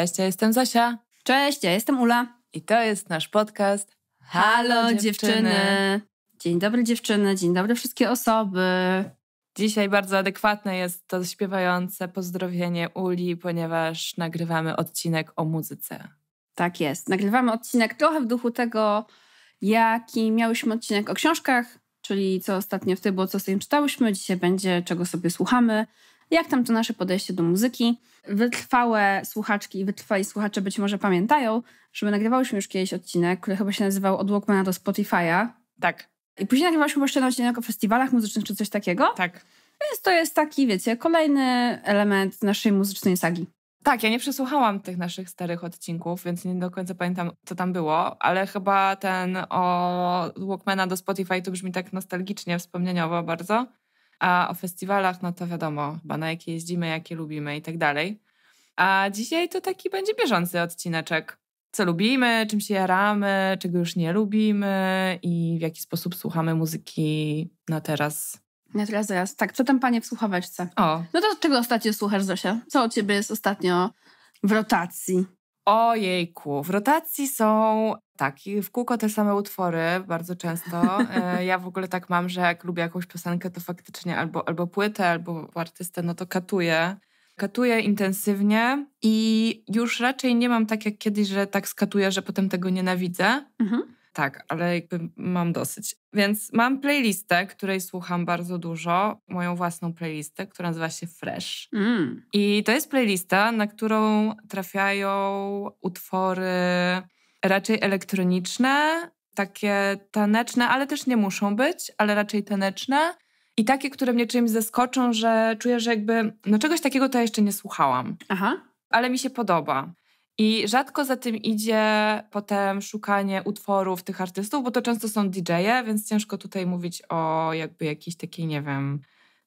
Cześć, ja jestem Zosia. Cześć, ja jestem Ula. I to jest nasz podcast. Halo, Halo dziewczyny. dziewczyny. Dzień dobry dziewczyny, dzień dobry wszystkie osoby. Dzisiaj bardzo adekwatne jest to śpiewające pozdrowienie Uli, ponieważ nagrywamy odcinek o muzyce. Tak jest. Nagrywamy odcinek trochę w duchu tego, jaki miałyśmy odcinek o książkach, czyli co ostatnio w tym było, co z tym czytałyśmy. Dzisiaj będzie, czego sobie słuchamy jak tam to nasze podejście do muzyki. Wytrwałe słuchaczki i wytrwali słuchacze być może pamiętają, że my nagrywałyśmy już kiedyś odcinek, który chyba się nazywał Od Walkmana do Spotify'a. Tak. I później nagrywałyśmy jeszcze na odcinek o festiwalach muzycznych czy coś takiego. Tak. Więc to jest taki, wiecie, kolejny element naszej muzycznej sagi. Tak, ja nie przesłuchałam tych naszych starych odcinków, więc nie do końca pamiętam, co tam było, ale chyba ten o Walkmana do Spotify to brzmi tak nostalgicznie, wspomnieniowo bardzo a o festiwalach, no to wiadomo, chyba na jakie jeździmy, jakie lubimy i tak dalej. A dzisiaj to taki będzie bieżący odcineczek. Co lubimy, czym się jaramy, czego już nie lubimy i w jaki sposób słuchamy muzyki na teraz. Na teraz, zaraz. Tak, co tam panie w słuchaweczce? O. No to czego ostatnio słuchasz, Zosia? Co o ciebie jest ostatnio w rotacji? Ojejku, w rotacji są tak. I w kółko te same utwory bardzo często. E, ja w ogóle tak mam, że jak lubię jakąś piosenkę, to faktycznie albo, albo płytę, albo artystę, no to katuję. Katuję intensywnie i już raczej nie mam tak jak kiedyś, że tak skatuję, że potem tego nienawidzę. Mhm. Tak, ale jakby mam dosyć. Więc mam playlistę, której słucham bardzo dużo, moją własną playlistę, która nazywa się Fresh. Mm. I to jest playlista, na którą trafiają utwory raczej elektroniczne, takie taneczne, ale też nie muszą być, ale raczej taneczne. I takie, które mnie czymś zaskoczą, że czuję, że jakby no czegoś takiego to ja jeszcze nie słuchałam. Aha. Ale mi się podoba. I rzadko za tym idzie potem szukanie utworów tych artystów, bo to często są DJ-e, więc ciężko tutaj mówić o jakby jakiejś takiej, nie wiem.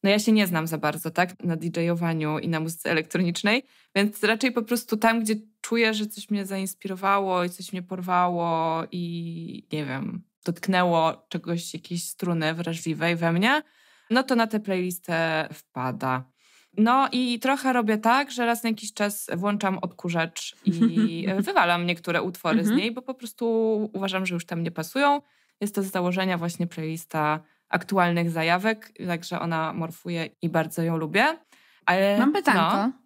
No ja się nie znam za bardzo, tak, na DJ-owaniu i na muzyce elektronicznej, więc raczej po prostu tam, gdzie czuję, że coś mnie zainspirowało i coś mnie porwało i nie wiem, dotknęło czegoś, jakiejś struny wrażliwej we mnie, no to na tę playlistę wpada. No i trochę robię tak, że raz na jakiś czas włączam odkurzacz i wywalam niektóre utwory z mhm. niej, bo po prostu uważam, że już tam nie pasują. Jest to z założenia właśnie playlista aktualnych zajawek, także ona morfuje i bardzo ją lubię. Ale, Mam pytanko. No,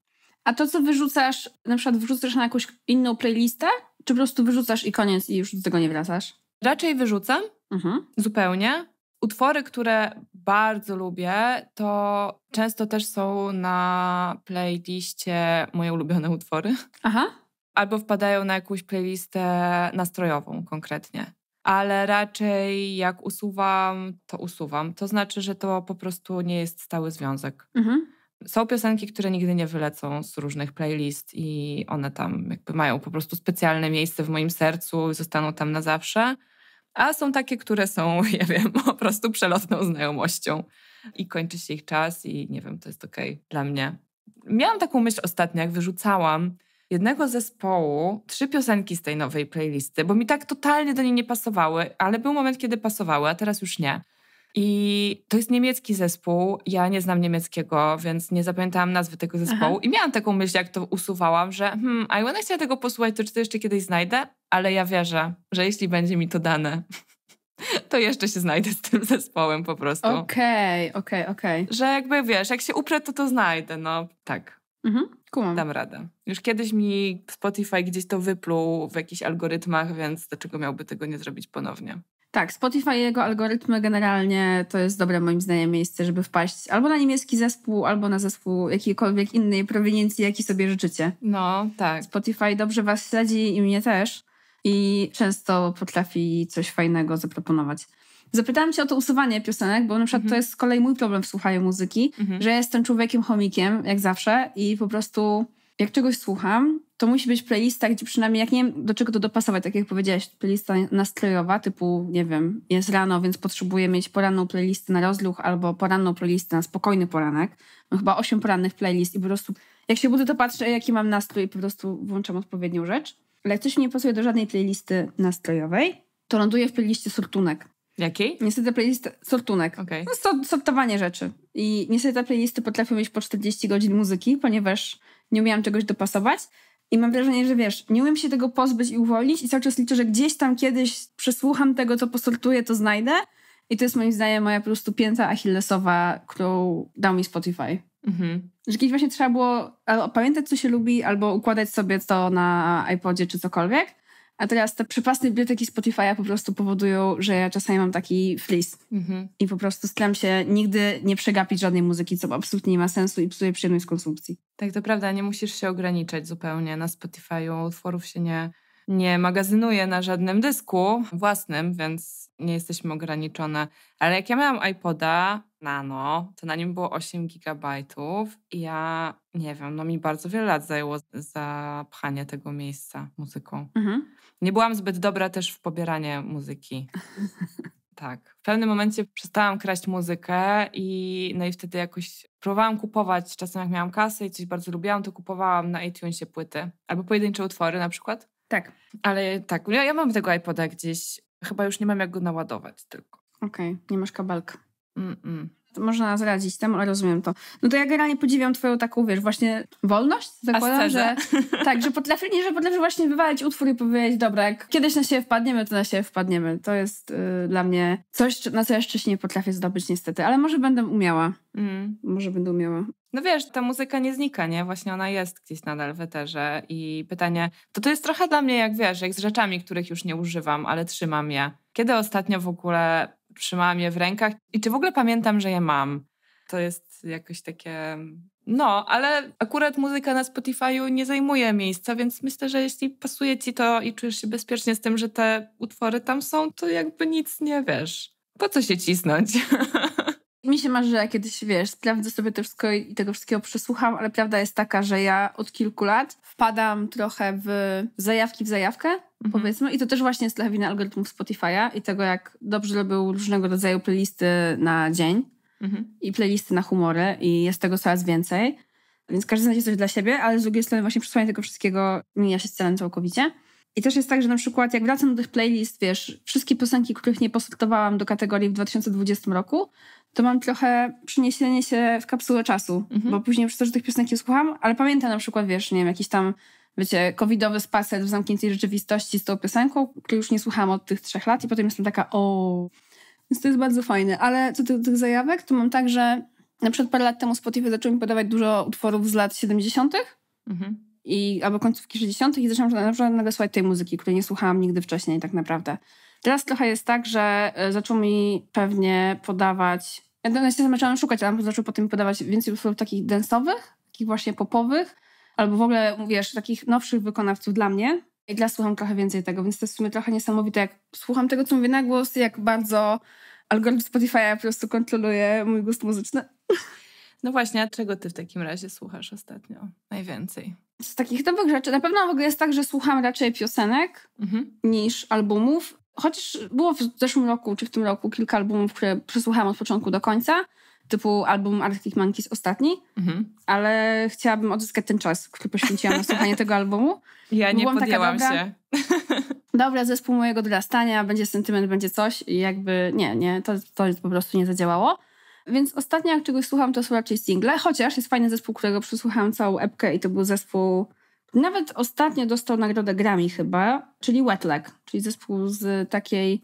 a to, co wyrzucasz, na przykład wrzucasz na jakąś inną playlistę, czy po prostu wyrzucasz i koniec i już do tego nie wracasz? Raczej wyrzucam, mhm. zupełnie. Utwory, które bardzo lubię, to często też są na playliście moje ulubione utwory. Aha. Albo wpadają na jakąś playlistę nastrojową konkretnie. Ale raczej jak usuwam, to usuwam. To znaczy, że to po prostu nie jest stały związek. Mhm. Są piosenki, które nigdy nie wylecą z różnych playlist i one tam jakby mają po prostu specjalne miejsce w moim sercu i zostaną tam na zawsze. A są takie, które są, ja wiem, po prostu przelotną znajomością i kończy się ich czas i nie wiem, to jest okej okay dla mnie. Miałam taką myśl ostatnio, jak wyrzucałam jednego zespołu trzy piosenki z tej nowej playlisty, bo mi tak totalnie do niej nie pasowały, ale był moment, kiedy pasowały, a teraz już nie. I to jest niemiecki zespół. Ja nie znam niemieckiego, więc nie zapamiętałam nazwy tego zespołu. Aha. I miałam taką myśl, jak to usuwałam, że hmm, a ona chciała tego posłuchać, to czy to jeszcze kiedyś znajdę? Ale ja wierzę, że jeśli będzie mi to dane, to jeszcze się znajdę z tym zespołem po prostu. Okej, okay, okej, okay, okej. Okay. Że jakby wiesz, jak się uprę, to to znajdę. No tak. Mhm, kumam. Dam radę. Już kiedyś mi Spotify gdzieś to wypluł w jakichś algorytmach, więc dlaczego miałby tego nie zrobić ponownie? Tak, Spotify i jego algorytmy generalnie to jest dobre moim zdaniem miejsce, żeby wpaść albo na niemiecki zespół, albo na zespół jakiejkolwiek innej prowiniencji, jaki sobie życzycie. No, tak. Spotify dobrze was śledzi i mnie też i często potrafi coś fajnego zaproponować. Zapytałam cię o to usuwanie piosenek, bo na przykład mhm. to jest z kolei mój problem w słuchaniu muzyki, mhm. że jestem człowiekiem chomikiem, jak zawsze, i po prostu jak czegoś słucham, to musi być playlista, gdzie przynajmniej, jak nie wiem, do czego to dopasować, tak jak powiedziałaś, playlista nastrojowa, typu, nie wiem, jest rano, więc potrzebuję mieć poranną playlistę na rozluch albo poranną playlistę na spokojny poranek. Mam chyba osiem porannych playlist i po prostu, jak się budzę, to patrzę, jaki mam nastrój i po prostu włączam odpowiednią rzecz. Ale jak coś nie pasuje do żadnej playlisty nastrojowej, to ląduję w playliście sortunek. Jakiej? Niestety sortunek. Okay. No, so, sortowanie rzeczy. I niestety te playlisty potrafią mieć po 40 godzin muzyki, ponieważ nie umiałam czegoś dopasować. I mam wrażenie, że wiesz, nie umiem się tego pozbyć i uwolnić i cały czas liczę, że gdzieś tam kiedyś przesłucham tego, co posortuję, to znajdę. I to jest moim zdaniem moja po prostu pięta achillesowa, którą dał mi Spotify. Mhm. Że kiedyś właśnie trzeba było albo pamiętać, co się lubi, albo układać sobie to na iPodzie czy cokolwiek. A teraz te przepasne biblioteki Spotify'a po prostu powodują, że ja czasami mam taki flis. Mhm. I po prostu staram się nigdy nie przegapić żadnej muzyki, co absolutnie nie ma sensu i psuje przyjemność konsumpcji. Tak, to prawda, nie musisz się ograniczać zupełnie. Na Spotify'u utworów się nie, nie magazynuje na żadnym dysku własnym, więc nie jesteśmy ograniczone. Ale jak ja miałam iPoda nano, to na nim było 8 gigabajtów i ja nie wiem, no mi bardzo wiele lat zajęło zapchanie tego miejsca muzyką. Mhm. Nie byłam zbyt dobra też w pobieranie muzyki. tak. W pewnym momencie przestałam kraść muzykę i, no i wtedy jakoś próbowałam kupować, czasem jak miałam kasę i coś bardzo lubiłam, to kupowałam na iTunesie płyty albo pojedyncze utwory na przykład. Tak. Ale tak, no ja, ja mam tego iPoda gdzieś Chyba już nie mam jak go naładować tylko. Okej, okay. nie masz kabelka. Mm-mm można zaradzić temu, ale rozumiem to. No to ja generalnie podziwiam twoją taką, wiesz, właśnie wolność, zakładam, że tak, że potrafi, nie, że potrafię właśnie wywalić utwór i powiedzieć, dobra, jak kiedyś na siebie wpadniemy, to na siebie wpadniemy. To jest y, dla mnie coś, na co ja jeszcze się nie potrafię zdobyć niestety, ale może będę umiała. Mm. Może będę umiała. No wiesz, ta muzyka nie znika, nie? Właśnie ona jest gdzieś nadal w eterze i pytanie, to to jest trochę dla mnie jak, wiesz, jak z rzeczami, których już nie używam, ale trzymam je. Kiedy ostatnio w ogóle trzymałam je w rękach i czy w ogóle pamiętam, że je mam. To jest jakoś takie. No, ale akurat muzyka na Spotify'u nie zajmuje miejsca, więc myślę, że jeśli pasuje ci to i czujesz się bezpiecznie z tym, że te utwory tam są, to jakby nic nie wiesz. Po co się cisnąć? Mi się marzy, że ja kiedyś, wiesz, sprawdzę sobie to wszystko i tego wszystkiego przesłucham, ale prawda jest taka, że ja od kilku lat wpadam trochę w zajawki w zajawkę Mhm. Powiedzmy, i to też właśnie jest dla winy algorytmów Spotify'a i tego, jak dobrze robił różnego rodzaju playlisty na dzień mhm. i playlisty na humory, i jest tego coraz więcej. Więc każdy znajdzie coś dla siebie, ale z drugiej strony, właśnie przesłanie tego wszystkiego mija się z celem całkowicie. I też jest tak, że na przykład jak wracam do tych playlist, wiesz, wszystkie piosenki, których nie posortowałam do kategorii w 2020 roku, to mam trochę przeniesienie się w kapsułę czasu, mm -hmm. bo później przez to, że tych piosenki słucham, ale pamiętam na przykład, wiesz, nie wiem, jakiś tam wiecie, covidowy spacer w zamkniętej rzeczywistości z tą piosenką, której już nie słucham od tych trzech lat i potem jestem taka o... Więc to jest bardzo fajne. Ale co do tych, zajawek, to mam tak, że na przykład parę lat temu Spotify zaczął mi podawać dużo utworów z lat 70. Mhm. I, albo końcówki 60. i zaczęłam na przykład nagle słuchać tej muzyki, której nie słuchałam nigdy wcześniej tak naprawdę. Teraz trochę jest tak, że e, zaczął mi pewnie podawać... Ja się zaczęłam szukać, ale zaczął potem podawać więcej utworów takich densowych, takich właśnie popowych, albo w ogóle, wiesz, takich nowszych wykonawców dla mnie. I dla słucham trochę więcej tego, więc to jest w sumie trochę niesamowite, jak słucham tego, co mówię na głos, jak bardzo algorytm Spotify po prostu kontroluje mój gust muzyczny. No właśnie, a czego ty w takim razie słuchasz ostatnio najwięcej? Z takich dobrych rzeczy. Na pewno w ogóle jest tak, że słucham raczej piosenek mhm. niż albumów. Chociaż było w zeszłym roku czy w tym roku kilka albumów, które przesłuchałam od początku do końca, typu album Arctic Monkeys ostatni, mhm. ale chciałabym odzyskać ten czas, który poświęciłam na słuchanie tego albumu. Ja nie Byłam podjęłam dobra, się. Dobra, zespół mojego dorastania, będzie sentyment, będzie coś i jakby nie, nie, to, to po prostu nie zadziałało. Więc ostatnio jak czegoś słucham, to są raczej single, chociaż jest fajny zespół, którego przysłuchałam całą epkę i to był zespół nawet ostatnio dostał nagrodę Grammy chyba, czyli Wetlag, czyli zespół z takiej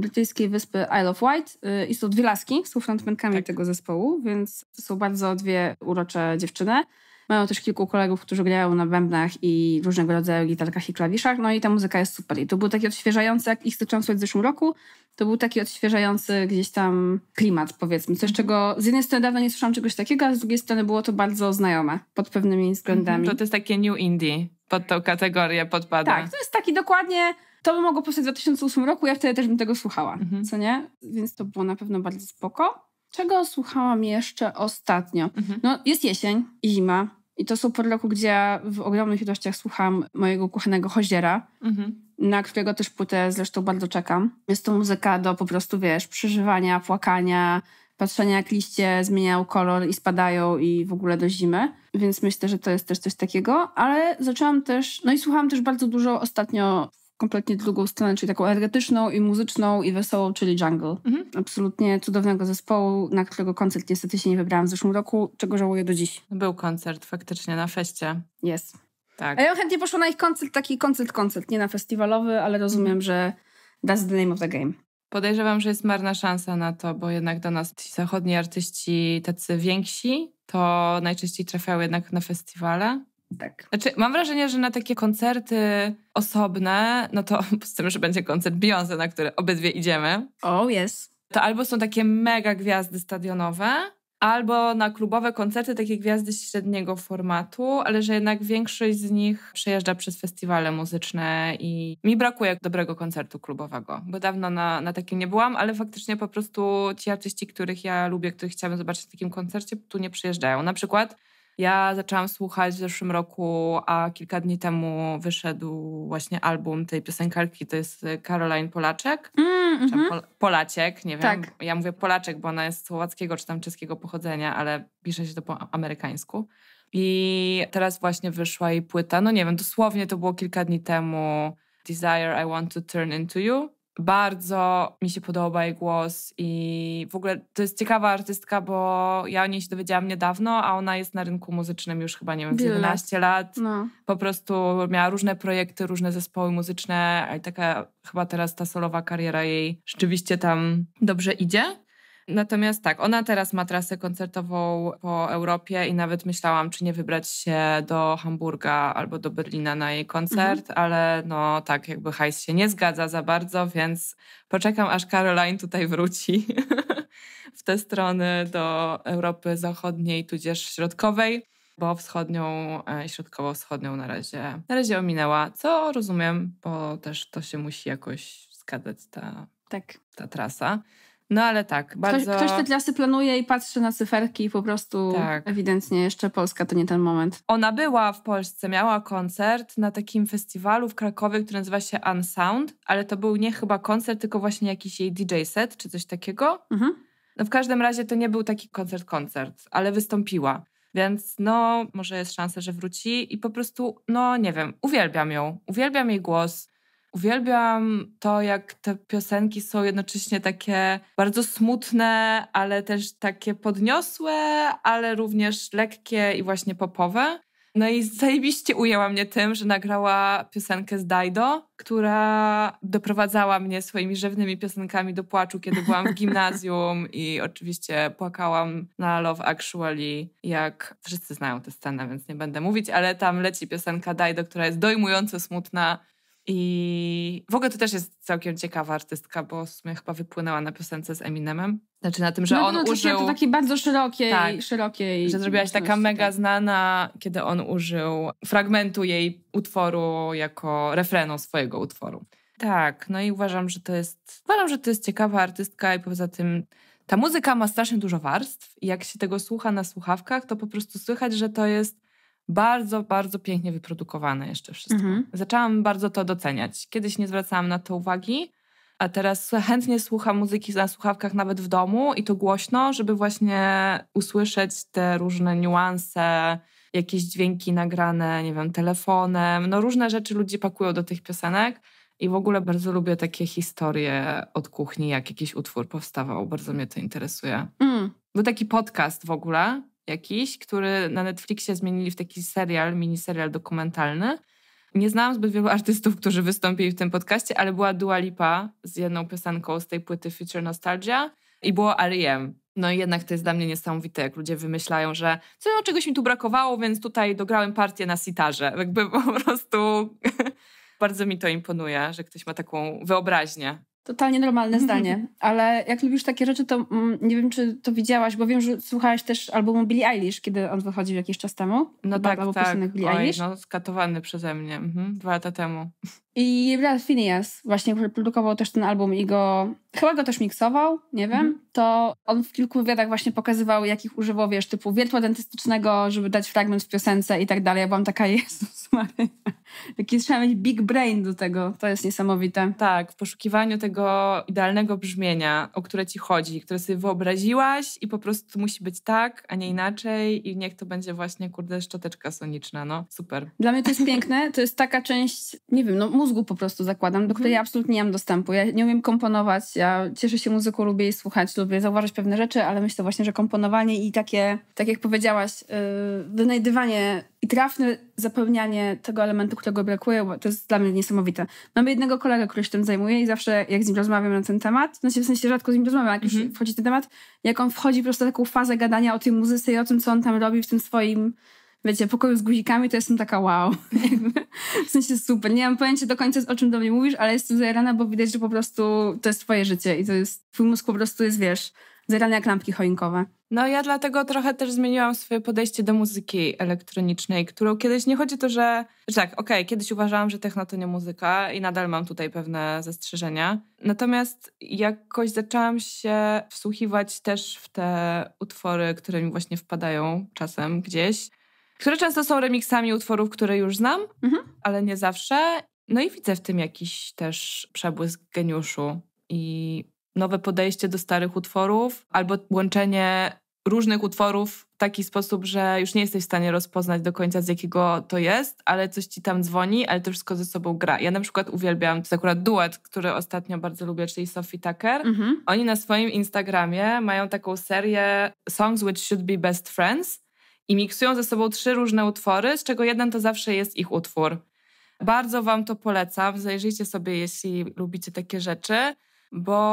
brytyjskiej wyspy Isle of Wight i y, są dwie laski, są frontmenkami tak. tego zespołu, więc to są bardzo dwie urocze dziewczyny. Mają też kilku kolegów, którzy grają na bębnach i różnego rodzaju gitarkach i klawiszach, no i ta muzyka jest super. I to był taki odświeżający, jak ich zaczęłam słuchać w zeszłym roku, to był taki odświeżający gdzieś tam klimat, powiedzmy. Coś, mhm. czego z jednej strony dawno nie słyszałam czegoś takiego, a z drugiej strony było to bardzo znajome pod pewnymi względami. Mhm, to, to jest takie new indie, pod tą kategorię podpada. Tak, to jest taki dokładnie to by mogło powstać w 2008 roku, ja wtedy też bym tego słuchała, mhm. co nie? Więc to było na pewno bardzo spoko. Czego słuchałam jeszcze ostatnio? Mhm. No, jest jesień i zima. I to są pory roku, gdzie ja w ogromnych ilościach słucham mojego kuchennego Hoziera, mhm. na którego też płytę zresztą bardzo czekam. Jest to muzyka do po prostu, wiesz, przeżywania, płakania, patrzenia jak liście zmieniają kolor i spadają i w ogóle do zimy. Więc myślę, że to jest też coś takiego. Ale zaczęłam też, no i słuchałam też bardzo dużo ostatnio kompletnie drugą stronę, czyli taką energetyczną i muzyczną i wesołą, czyli Jungle. Mhm. Absolutnie cudownego zespołu, na którego koncert niestety się nie wybrałam w zeszłym roku, czego żałuję do dziś. Był koncert faktycznie na feście. Jest. Tak. A ja chętnie poszłam na ich koncert, taki koncert, koncert, nie na festiwalowy, ale rozumiem, mhm. że that's the name of the game. Podejrzewam, że jest marna szansa na to, bo jednak do nas ci zachodni artyści, tacy więksi, to najczęściej trafiają jednak na festiwale, tak. Znaczy, mam wrażenie, że na takie koncerty osobne, no to z tym, że będzie koncert Beyoncé, na który obydwie idziemy. Oh, yes. To albo są takie mega gwiazdy stadionowe, albo na klubowe koncerty takie gwiazdy średniego formatu, ale że jednak większość z nich przejeżdża przez festiwale muzyczne i mi brakuje dobrego koncertu klubowego, bo dawno na, na takim nie byłam, ale faktycznie po prostu ci artyści, których ja lubię, których chciałabym zobaczyć w takim koncercie, tu nie przyjeżdżają. Na przykład ja zaczęłam słuchać w zeszłym roku, a kilka dni temu wyszedł właśnie album tej piosenkarki, to jest e, Caroline Polaczek. Mm, mm Pol Polaciek, nie tak. wiem. Ja mówię Polaczek, bo ona jest słowackiego czy tam czeskiego pochodzenia, ale pisze się to po amerykańsku. I teraz właśnie wyszła jej płyta, no nie wiem, dosłownie to było kilka dni temu. Desire I Want to Turn Into You. Bardzo mi się podoba jej głos i w ogóle to jest ciekawa artystka, bo ja o niej się dowiedziałam niedawno, a ona jest na rynku muzycznym już chyba, nie wiem, 11 lat. No. Po prostu miała różne projekty, różne zespoły muzyczne, ale taka chyba teraz ta solowa kariera jej rzeczywiście tam dobrze idzie. Natomiast tak, ona teraz ma trasę koncertową po Europie i nawet myślałam, czy nie wybrać się do Hamburga albo do Berlina na jej mhm. koncert, mhm. ale no tak, jakby hajs się nie zgadza za bardzo, więc poczekam, aż Caroline tutaj wróci w te strony do Europy Zachodniej, tudzież Środkowej bo wschodnią e, środkowo-wschodnią na razie, na razie ominęła, co rozumiem, bo też to się musi jakoś zgadzać ta, tak. ta trasa. No ale tak, bardzo... Ktoś, ktoś te klasy planuje i patrzy na cyferki i po prostu tak. ewidentnie jeszcze Polska to nie ten moment. Ona była w Polsce, miała koncert na takim festiwalu w Krakowie, który nazywa się Unsound, ale to był nie chyba koncert, tylko właśnie jakiś jej DJ set czy coś takiego. Mhm. No w każdym razie to nie był taki koncert-koncert, ale wystąpiła. Więc no, może jest szansa, że wróci i po prostu, no nie wiem, uwielbiam ją, uwielbiam jej głos. Uwielbiam to, jak te piosenki są jednocześnie takie bardzo smutne, ale też takie podniosłe, ale również lekkie i właśnie popowe. No i zajebiście ujęła mnie tym, że nagrała piosenkę z Dido, która doprowadzała mnie swoimi rzewnymi piosenkami do płaczu, kiedy byłam w gimnazjum i oczywiście płakałam na Love Actually, jak wszyscy znają tę scenę, więc nie będę mówić, ale tam leci piosenka Dido, która jest dojmująco smutna i w ogóle to też jest całkiem ciekawa artystka, bo w sumie chyba wypłynęła na piosence z Eminemem. Znaczy na tym, że no, on no, to użył... To takiej bardzo szerokiej... Tak, szerokiej że zrobiłaś taka mega tak. znana, kiedy on użył fragmentu jej utworu jako refrenu swojego utworu. Tak, no i uważam, że to jest... Uważam, że to jest ciekawa artystka i poza tym ta muzyka ma strasznie dużo warstw i jak się tego słucha na słuchawkach, to po prostu słychać, że to jest bardzo, bardzo pięknie wyprodukowane jeszcze wszystko. Mhm. Zaczęłam bardzo to doceniać. Kiedyś nie zwracałam na to uwagi, a teraz chętnie słucham muzyki na słuchawkach nawet w domu i to głośno, żeby właśnie usłyszeć te różne niuanse, jakieś dźwięki nagrane, nie wiem, telefonem. No różne rzeczy ludzie pakują do tych piosenek. I w ogóle bardzo lubię takie historie od kuchni, jak jakiś utwór powstawał. Bardzo mnie to interesuje. Mm. Był taki podcast w ogóle, jakiś, który na Netflixie zmienili w taki serial, miniserial dokumentalny. Nie znałam zbyt wielu artystów, którzy wystąpili w tym podcaście, ale była Dua Lipa z jedną piosenką z tej płyty Future Nostalgia i było R.E.M. No i jednak to jest dla mnie niesamowite, jak ludzie wymyślają, że co, no, czegoś mi tu brakowało, więc tutaj dograłem partię na sitarze. Jakby po prostu bardzo mi to imponuje, że ktoś ma taką wyobraźnię. Totalnie normalne mhm. zdanie, ale jak lubisz takie rzeczy, to mm, nie wiem, czy to widziałaś, bo wiem, że słuchałaś też albumu Billie Eilish, kiedy on wychodził jakiś czas temu. No tak, albo tak. Billie Oj, Eilish. no, skatowany przeze mnie mhm, dwa lata temu. I Brad Phineas właśnie, który produkował też ten album i go, chyba go też miksował, nie wiem, mm. to on w kilku wywiadach właśnie pokazywał, jakich używał, wiesz, typu wiertła dentystycznego, żeby dać fragment w piosence i tak dalej. Ja byłam taka, Jezus Maria, jaki trzeba mieć big brain do tego, to jest niesamowite. Tak, w poszukiwaniu tego idealnego brzmienia, o które ci chodzi, które sobie wyobraziłaś i po prostu musi być tak, a nie inaczej i niech to będzie właśnie, kurde, szczoteczka soniczna, no, super. Dla mnie to jest piękne, to jest taka część, nie wiem, no mózgu po prostu zakładam, do mhm. której ja absolutnie nie mam dostępu. Ja nie umiem komponować, ja cieszę się muzyką, lubię jej słuchać, lubię zauważyć pewne rzeczy, ale myślę właśnie, że komponowanie i takie, tak jak powiedziałaś, yy, wynajdywanie i trafne zapełnianie tego elementu, którego brakuje, to jest dla mnie niesamowite. Mamy jednego kolegę, który się tym zajmuje i zawsze jak z nim rozmawiam na ten temat, znaczy w sensie rzadko z nim rozmawiam, jak mm już mhm. wchodzi ten temat, jak on wchodzi po prostu w taką fazę gadania o tej muzyce i o tym, co on tam robi w tym swoim wiecie, pokoju z guzikami, to jestem taka wow. w sensie super. Nie mam pojęcia do końca, o czym do mnie mówisz, ale jestem zajrana, bo widać, że po prostu to jest twoje życie i to jest, twój mózg po prostu jest, wiesz, zajarany jak lampki choinkowe. No ja dlatego trochę też zmieniłam swoje podejście do muzyki elektronicznej, którą kiedyś, nie chodzi to, że, że tak, okej, okay, kiedyś uważałam, że techno to nie muzyka i nadal mam tutaj pewne zastrzeżenia. Natomiast jakoś zaczęłam się wsłuchiwać też w te utwory, które mi właśnie wpadają czasem gdzieś które często są remiksami utworów, które już znam, mhm. ale nie zawsze. No i widzę w tym jakiś też przebłysk geniuszu i nowe podejście do starych utworów, albo łączenie różnych utworów w taki sposób, że już nie jesteś w stanie rozpoznać do końca, z jakiego to jest, ale coś ci tam dzwoni, ale to wszystko ze sobą gra. Ja na przykład uwielbiam, to jest akurat duet, który ostatnio bardzo lubię, czyli Sophie Tucker. Mhm. Oni na swoim Instagramie mają taką serię Songs Which Should Be Best Friends, i miksują ze sobą trzy różne utwory, z czego jeden to zawsze jest ich utwór. Bardzo Wam to polecam. Zajrzyjcie sobie, jeśli lubicie takie rzeczy, bo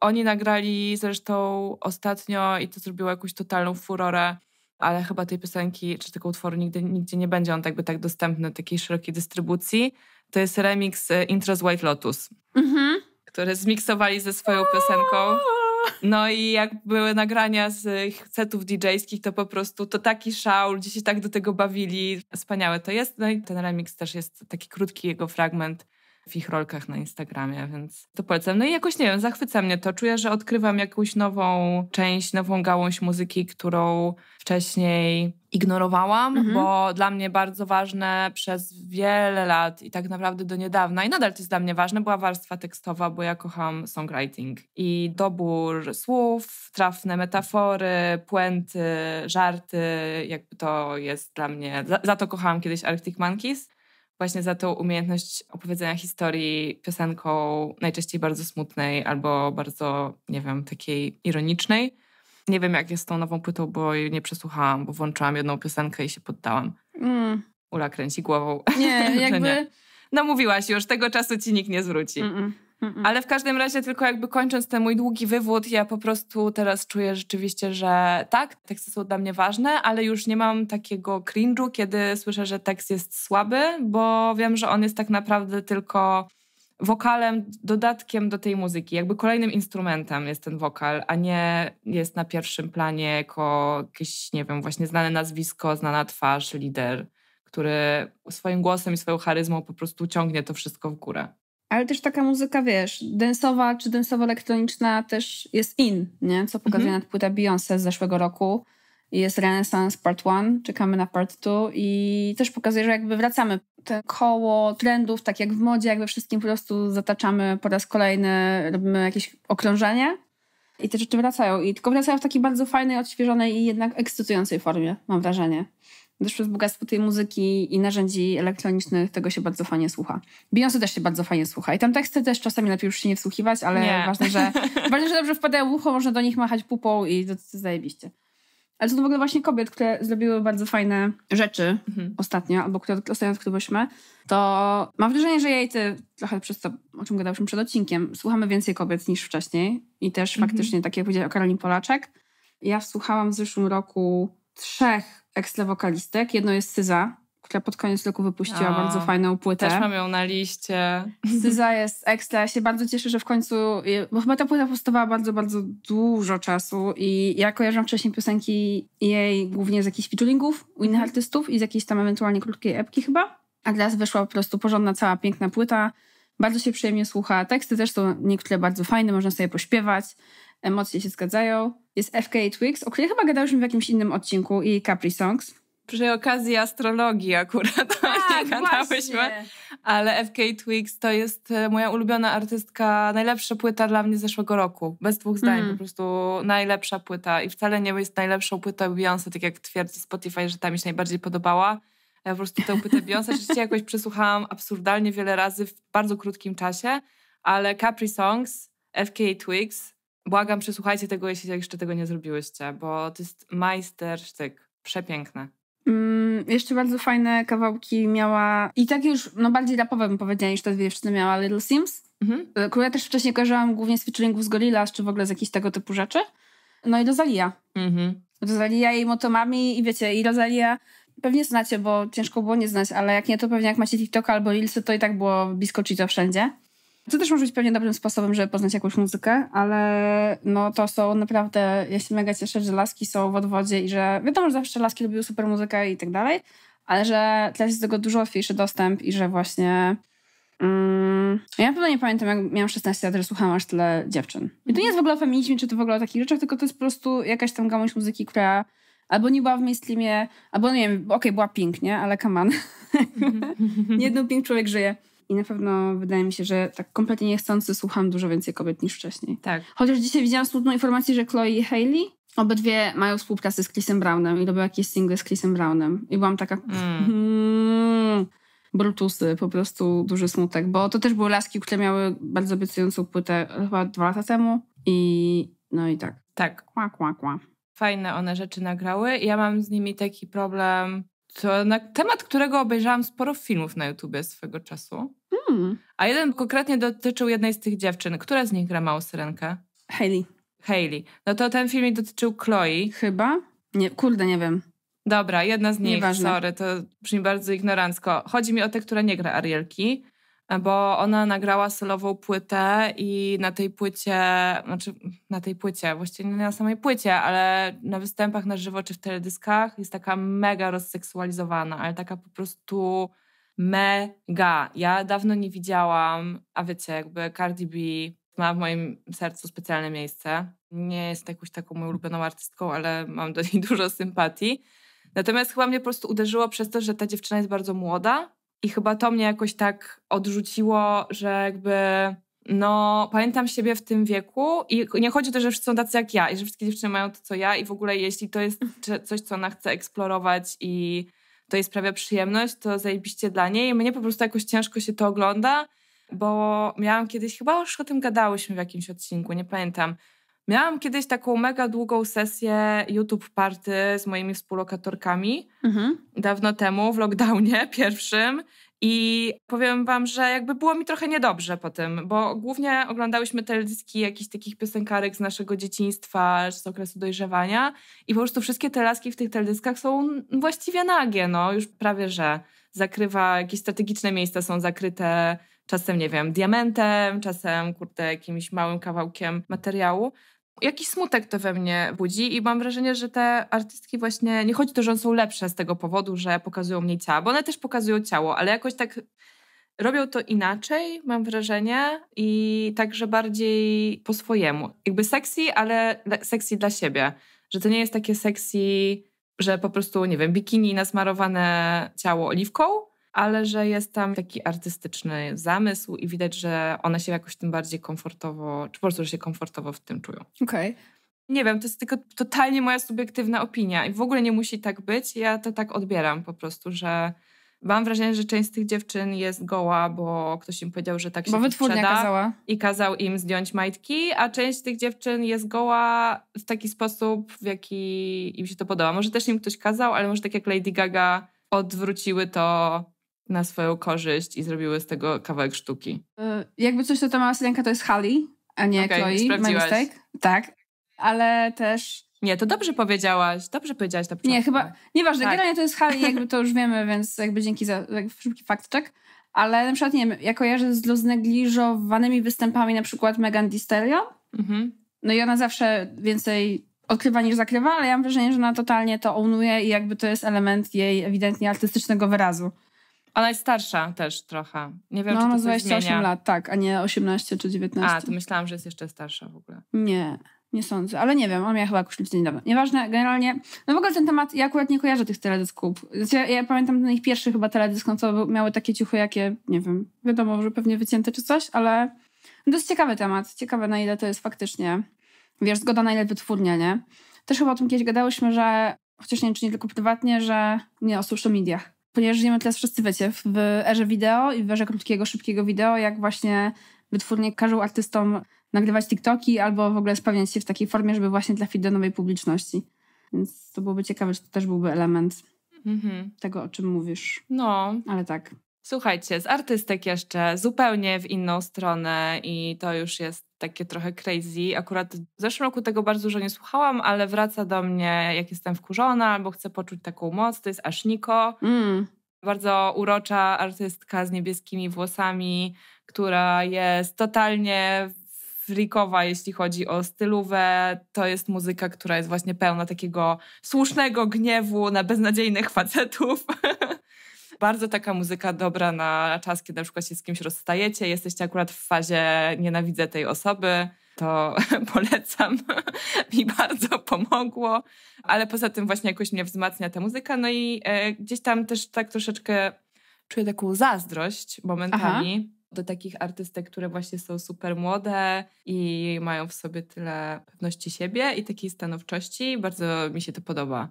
oni nagrali zresztą ostatnio i to zrobiło jakąś totalną furorę, ale chyba tej piosenki czy tego utworu nigdy, nigdzie nie będzie on tak tak dostępny takiej szerokiej dystrybucji. To jest remix y, Intro z White Lotus, mhm. który zmiksowali ze swoją piosenką. No i jak były nagrania z ich setów DJ-skich, to po prostu to taki szał, ludzie się tak do tego bawili. Wspaniałe to jest. No i ten remix też jest taki krótki jego fragment w ich rolkach na Instagramie, więc to polecam. No i jakoś, nie wiem, zachwyca mnie to. Czuję, że odkrywam jakąś nową część, nową gałąź muzyki, którą wcześniej ignorowałam, mhm. bo dla mnie bardzo ważne przez wiele lat i tak naprawdę do niedawna, i nadal to jest dla mnie ważne, była warstwa tekstowa, bo ja kocham songwriting. I dobór słów, trafne metafory, puenty, żarty, jakby to jest dla mnie... Za, za to kochałam kiedyś Arctic Monkeys właśnie za tą umiejętność opowiedzenia historii piosenką najczęściej bardzo smutnej albo bardzo, nie wiem, takiej ironicznej. Nie wiem, jak jest z tą nową płytą, bo jej nie przesłuchałam, bo włączyłam jedną piosenkę i się poddałam. Mm. Ula kręci głową. Nie, jakby... nie. No mówiłaś już, tego czasu ci nikt nie zwróci. Mm -mm. Ale w każdym razie, tylko jakby kończąc ten mój długi wywód, ja po prostu teraz czuję rzeczywiście, że tak, teksty są dla mnie ważne, ale już nie mam takiego cringe'u, kiedy słyszę, że tekst jest słaby, bo wiem, że on jest tak naprawdę tylko wokalem, dodatkiem do tej muzyki. Jakby kolejnym instrumentem jest ten wokal, a nie jest na pierwszym planie jako jakieś, nie wiem, właśnie znane nazwisko, znana twarz, lider, który swoim głosem i swoją charyzmą po prostu ciągnie to wszystko w górę ale też taka muzyka, wiesz, densowa czy densowo-elektroniczna też jest in, nie? Co pokazuje mhm. płytę Beyoncé z zeszłego roku. Jest Renaissance Part 1, czekamy na Part 2 i też pokazuje, że jakby wracamy. Te koło trendów, tak jak w modzie, jakby wszystkim po prostu zataczamy po raz kolejny, robimy jakieś okrążenie i te rzeczy wracają. I tylko wracają w takiej bardzo fajnej, odświeżonej i jednak ekscytującej formie, mam wrażenie gdyż przez bogactwo tej muzyki i narzędzi elektronicznych tego się bardzo fajnie słucha. Beyoncé też się bardzo fajnie słucha i tam teksty też czasami lepiej już się nie wsłuchiwać, ale nie. ważne, że ważne, że dobrze wpadają w ucho, można do nich machać pupą i to, to zajebiście. Ale to w ogóle właśnie kobiet, które zrobiły bardzo fajne rzeczy mhm. ostatnio, albo które ostatnio odkryłyśmy, to mam wrażenie, że jej ty trochę przez to, o czym gadałyśmy przed odcinkiem, słuchamy więcej kobiet niż wcześniej. I też mhm. faktycznie, tak jak powiedziałeś o Karolin Polaczek, ja słuchałam w zeszłym roku trzech ekstra wokalistek. Jedno jest Syza, która pod koniec roku wypuściła o, bardzo fajną płytę. Też mam ją na liście. Syza jest ekstra. Ja się bardzo cieszę, że w końcu, bo chyba ta płyta powstawała bardzo, bardzo dużo czasu i ja kojarzę wcześniej piosenki jej głównie z jakichś featuringów u innych mhm. artystów i z jakiejś tam ewentualnie krótkiej epki chyba. A teraz wyszła po prostu porządna, cała piękna płyta. Bardzo się przyjemnie słucha. Teksty też są niektóre bardzo fajne, można sobie pośpiewać. Emocje się zgadzają jest FK Twigs, o której chyba gadałyśmy w jakimś innym odcinku i Capri Songs. Przy okazji astrologii akurat tak, gadałyśmy, ale FK Twigs to jest e, moja ulubiona artystka, najlepsza płyta dla mnie z zeszłego roku. Bez dwóch zdań, mm. po prostu najlepsza płyta i wcale nie jest najlepszą płytą Beyoncé, tak jak twierdzi Spotify, że ta mi się najbardziej podobała. Ja po prostu tę płytę Beyoncé rzeczywiście jakoś przesłuchałam absurdalnie wiele razy w bardzo krótkim czasie, ale Capri Songs, FK Twigs Błagam, przesłuchajcie tego, jeśli tak jeszcze tego nie zrobiłyście, bo to jest majstersztyk. Przepiękne. Mm, jeszcze bardzo fajne kawałki miała i takie już, no bardziej rapowe bym powiedziała niż te dwie dziewczyny miała Little Sims, mhm. Y, ja też wcześniej kojarzyłam głównie z featuringów z Gorilla, czy w ogóle z jakichś tego typu rzeczy. No i Rosalia. Mhm. Rosalia i Motomami i wiecie, i Rosalia pewnie znacie, bo ciężko było nie znać, ale jak nie, to pewnie jak macie TikTok albo Ilse, to i tak było blisko to wszędzie. To też może być pewnie dobrym sposobem, żeby poznać jakąś muzykę, ale no to są naprawdę, ja się mega cieszę, że laski są w odwodzie i że wiadomo, że zawsze laski lubiły super muzykę i tak dalej, ale że teraz jest do tego dużo łatwiejszy dostęp i że właśnie mm, ja pewnie nie pamiętam, jak miałam 16 lat, że słuchałam aż tyle dziewczyn. I to nie jest w ogóle o feminizmie, czy to w ogóle o takich rzeczach, tylko to jest po prostu jakaś tam gałąź muzyki, która albo nie była w mainstreamie, albo no nie wiem, okej, okay, była pięknie, ale kaman. nie jedno pink człowiek żyje. I na pewno wydaje mi się, że tak kompletnie niechcący słucham dużo więcej kobiet niż wcześniej. Tak. Chociaż dzisiaj widziałam smutną informację, że Chloe i Hailey obydwie mają współpracę z Chrisem Brownem i robią jakieś single z Chrisem Brownem. I byłam taka... Mm. Hmm, brutusy, po prostu duży smutek, bo to też były laski, które miały bardzo obiecującą płytę chyba dwa lata temu i no i tak. Tak. Kła, kła, kła. Fajne one rzeczy nagrały. Ja mam z nimi taki problem, to na temat którego obejrzałam sporo filmów na YouTubie swego czasu. Hmm. A jeden konkretnie dotyczył jednej z tych dziewczyn. Która z nich gra małą syrenkę? Hailey. No to ten film dotyczył Chloe. Chyba? Nie, kurde, nie wiem. Dobra, jedna z nich, Nieważne. sorry, to brzmi bardzo ignorancko. Chodzi mi o tę, która nie gra Arielki, bo ona nagrała solową płytę i na tej płycie, znaczy na tej płycie, właściwie nie na samej płycie, ale na występach na żywo czy w teledyskach jest taka mega rozseksualizowana, ale taka po prostu mega. Ja dawno nie widziałam, a wiecie, jakby Cardi B ma w moim sercu specjalne miejsce. Nie jest jakąś taką moją ulubioną artystką, ale mam do niej dużo sympatii. Natomiast chyba mnie po prostu uderzyło przez to, że ta dziewczyna jest bardzo młoda i chyba to mnie jakoś tak odrzuciło, że jakby no, pamiętam siebie w tym wieku i nie chodzi o to, że wszyscy są tacy jak ja i że wszystkie dziewczyny mają to, co ja i w ogóle jeśli to jest coś, co ona chce eksplorować i to jej sprawia przyjemność, to zajebiście dla niej. Mnie po prostu jakoś ciężko się to ogląda, bo miałam kiedyś, chyba już o tym gadałyśmy w jakimś odcinku, nie pamiętam, Miałam kiedyś taką mega długą sesję YouTube party z moimi współlokatorkami mhm. dawno temu, w lockdownie pierwszym. I powiem wam, że jakby było mi trochę niedobrze po tym, bo głównie oglądałyśmy teledyski jakichś takich piosenkarek z naszego dzieciństwa, z okresu dojrzewania i po prostu wszystkie te laski w tych teledyskach są właściwie nagie, no już prawie, że zakrywa, jakieś strategiczne miejsca są zakryte czasem, nie wiem, diamentem, czasem, kurde, jakimś małym kawałkiem materiału. Jaki smutek to we mnie budzi i mam wrażenie, że te artystki właśnie, nie chodzi to, że one są lepsze z tego powodu, że pokazują mniej ciała, bo one też pokazują ciało, ale jakoś tak robią to inaczej, mam wrażenie, i także bardziej po swojemu. Jakby sexy, ale sexy dla siebie. Że to nie jest takie sexy, że po prostu, nie wiem, bikini nasmarowane ciało oliwką, ale że jest tam taki artystyczny zamysł i widać, że one się jakoś tym bardziej komfortowo, czy po prostu, że się komfortowo w tym czują. Okej. Okay. Nie wiem, to jest tylko totalnie moja subiektywna opinia i w ogóle nie musi tak być. Ja to tak odbieram po prostu, że mam wrażenie, że część z tych dziewczyn jest goła, bo ktoś im powiedział, że tak się bo wytwórnia kazała. i kazał im zdjąć majtki, a część z tych dziewczyn jest goła w taki sposób, w jaki im się to podoba. Może też im ktoś kazał, ale może tak jak Lady Gaga odwróciły to na swoją korzyść i zrobiły z tego kawałek sztuki. E, jakby coś, to ta mała syrenka to jest Hali, a nie okay, Chloe. Sprawdziłaś. Tak. Ale też... Nie, to dobrze powiedziałaś. Dobrze powiedziałaś to Nie, chyba... Nieważne, tak. generalnie to jest Hali, jakby to już wiemy, więc jakby dzięki za jakby szybki fakt tak? Ale na przykład, nie wiem, ja kojarzę z znegliżowanymi występami na przykład Megan Disterio, Mhm. No i ona zawsze więcej odkrywa niż zakrywa, ale ja mam wrażenie, że ona totalnie to ownuje i jakby to jest element jej ewidentnie artystycznego wyrazu. Ona jest starsza też trochę. Nie wiem, no, czy to 28 zmienia. lat, tak, a nie 18 czy 19. A, to myślałam, że jest jeszcze starsza w ogóle. Nie. Nie sądzę, ale nie wiem, on miała chyba jakąś liczbę niedawno. Nieważne, generalnie, no w ogóle ten temat, ja akurat nie kojarzę tych teledysków. Znaczy, ja, ja pamiętam ten ich pierwszy chyba teledysk, no co miały takie ciuchy, jakie, nie wiem, wiadomo, że pewnie wycięte czy coś, ale dość ciekawy temat. Ciekawe na ile to jest faktycznie, wiesz, zgoda na ile wytwórnia, nie? Też chyba o tym kiedyś gadałyśmy, że, chociaż nie wiem, czy nie tylko prywatnie, że nie o social mediach, ponieważ żyjemy teraz wszyscy, wiecie, w erze wideo i w erze krótkiego, szybkiego wideo, jak właśnie wytwórnie każą artystom nagrywać TikToki albo w ogóle spełniać się w takiej formie, żeby właśnie trafić do nowej publiczności. Więc to byłoby ciekawe, czy to też byłby element mhm. tego, o czym mówisz. No. Ale tak. Słuchajcie, z artystek jeszcze zupełnie w inną stronę i to już jest takie trochę crazy. Akurat w zeszłym roku tego bardzo dużo nie słuchałam, ale wraca do mnie, jak jestem wkurzona albo chcę poczuć taką moc. To jest Ashniko. Mm. Bardzo urocza artystka z niebieskimi włosami, która jest totalnie freakowa, jeśli chodzi o stylówę. To jest muzyka, która jest właśnie pełna takiego słusznego gniewu na beznadziejnych facetów. bardzo taka muzyka dobra na czas, kiedy na przykład się z kimś rozstajecie, jesteście akurat w fazie nienawidzę tej osoby, to polecam. Mi bardzo pomogło, ale poza tym właśnie jakoś mnie wzmacnia ta muzyka. No i e, gdzieś tam też tak troszeczkę czuję taką zazdrość momentami. Aha do takich artystek, które właśnie są super młode i mają w sobie tyle pewności siebie i takiej stanowczości. Bardzo mi się to podoba.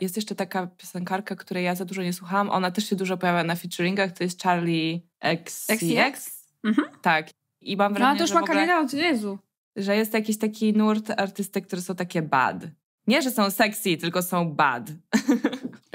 Jest jeszcze taka piosenkarka, której ja za dużo nie słuchałam. Ona też się dużo pojawia na featuringach. To jest Charlie XCX. Mhm. Tak. I mam no, wrażenie, no, to już ma karierę od Jezu. Że jest jakiś taki nurt artystek, które są takie bad. Nie, że są sexy, tylko są bad.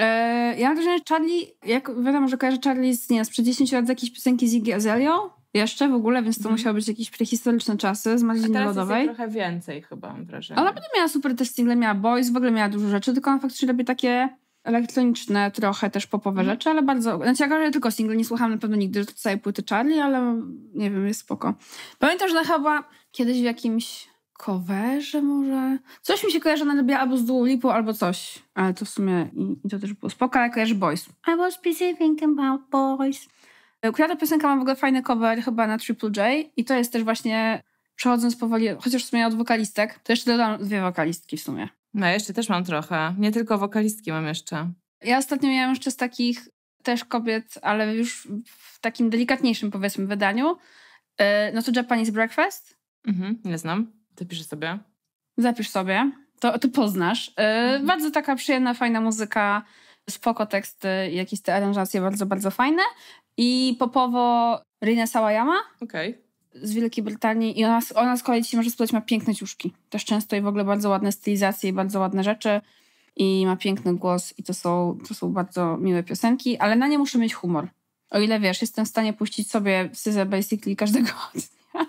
E, ja mam wrażenie, że Charlie, jak wiadomo, że kojarzę Charlie z, nie sprzed 10 lat z jakiejś piosenki Ziggy Azaleo jeszcze w ogóle, więc to mm. musiały być jakieś prehistoryczne czasy z Marzliny Lodowej. trochę więcej chyba, mam wrażenie. Ona będzie miała super też single, miała boys, w ogóle miała dużo rzeczy, tylko ona faktycznie robi takie elektroniczne, trochę też popowe mm. rzeczy, ale bardzo... Znaczy ja kojarzę tylko single, nie słuchałam na pewno nigdy całej płyty Charlie, ale nie wiem, jest spoko. Pamiętam, że ona chyba kiedyś w jakimś coverze może. Coś mi się kojarzy na Libia albo z Dua Lipu, albo coś. Ale to w sumie i, i to też było spoko, ale kojarzy Boys. I was busy thinking about boys. Która piosenka ma w ogóle fajny cover chyba na Triple J i to jest też właśnie, przechodząc powoli, chociaż w sumie od wokalistek, to jeszcze dodam dwie wokalistki w sumie. No jeszcze też mam trochę. Nie tylko wokalistki mam jeszcze. Ja ostatnio miałam jeszcze z takich też kobiet, ale już w takim delikatniejszym powiedzmy wydaniu. Y, no to Japanese Breakfast. Mhm, nie znam. Zapisz sobie. Zapisz sobie, to, to poznasz. Yy, Bardzo taka przyjemna, fajna muzyka, spoko teksty, jakieś te aranżacje bardzo, bardzo fajne. I popowo Rina Sawayama. Okej. Okay z Wielkiej Brytanii i ona, ona z kolei, ci może spytać, ma piękne ciuszki. Też często i w ogóle bardzo ładne stylizacje i bardzo ładne rzeczy. I ma piękny głos i to są, to są bardzo miłe piosenki, ale na nie muszę mieć humor. O ile wiesz, jestem w stanie puścić sobie syzę basically każdego dnia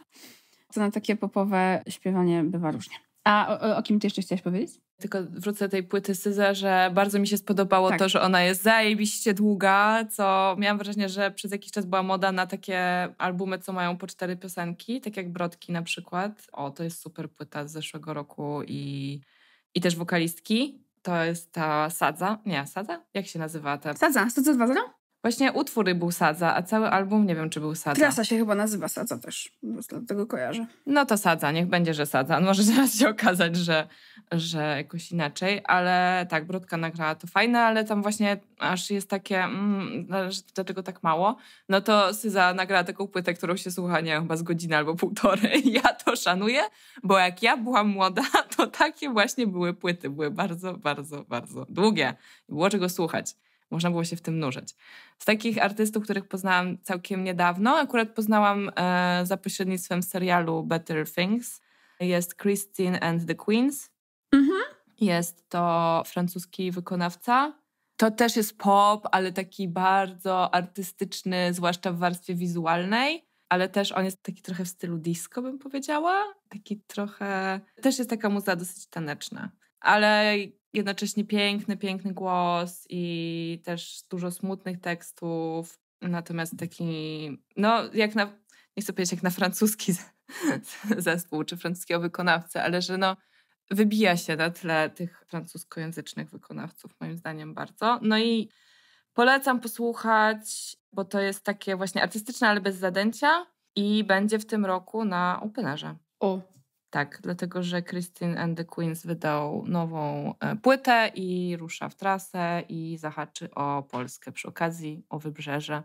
to na takie popowe śpiewanie bywa różnie. A o, o, kim ty jeszcze chciałaś powiedzieć? Tylko wrócę do tej płyty Syza, że bardzo mi się spodobało tak. to, że ona jest zajebiście długa, co miałam wrażenie, że przez jakiś czas była moda na takie albumy, co mają po cztery piosenki, tak jak Brodki na przykład. O, to jest super płyta z zeszłego roku i, i też wokalistki. To jest ta Sadza. Nie, Sadza? Jak się nazywa ta? Sadza, Sadza 2.0? Właśnie utwór był Sadza, a cały album nie wiem, czy był Sadza. Trasa się chyba nazywa Sadza też, dlatego kojarzę. No to Sadza, niech będzie, że Sadza. Może zaraz się okazać, że, że jakoś inaczej, ale tak, Brodka nagrała to fajne, ale tam właśnie aż jest takie, mm, dlaczego tak mało? No to Syza nagrała taką płytę, którą się słucha, nie chyba z godziny albo półtorej. Ja to szanuję, bo jak ja byłam młoda, to takie właśnie były płyty. Były bardzo, bardzo, bardzo długie. Było czego słuchać. Można było się w tym nurzyć. Z takich artystów, których poznałam całkiem niedawno, akurat poznałam e, za pośrednictwem serialu Better Things. Jest Christine and the Queens. Mhm. Jest to francuski wykonawca. To też jest pop, ale taki bardzo artystyczny, zwłaszcza w warstwie wizualnej ale też on jest taki trochę w stylu disco, bym powiedziała. Taki trochę. Też jest taka muza dosyć taneczna. Ale jednocześnie piękny, piękny głos i też dużo smutnych tekstów. Natomiast taki, no jak na, nie chcę powiedzieć jak na francuski zespół czy francuskiego wykonawcę, ale że no wybija się na tle tych francuskojęzycznych wykonawców moim zdaniem bardzo. No i polecam posłuchać, bo to jest takie właśnie artystyczne, ale bez zadęcia i będzie w tym roku na Openerze. O, tak, dlatego że Christine and the Queens wydał nową e, płytę i rusza w trasę i zahaczy o Polskę przy okazji, o wybrzeże.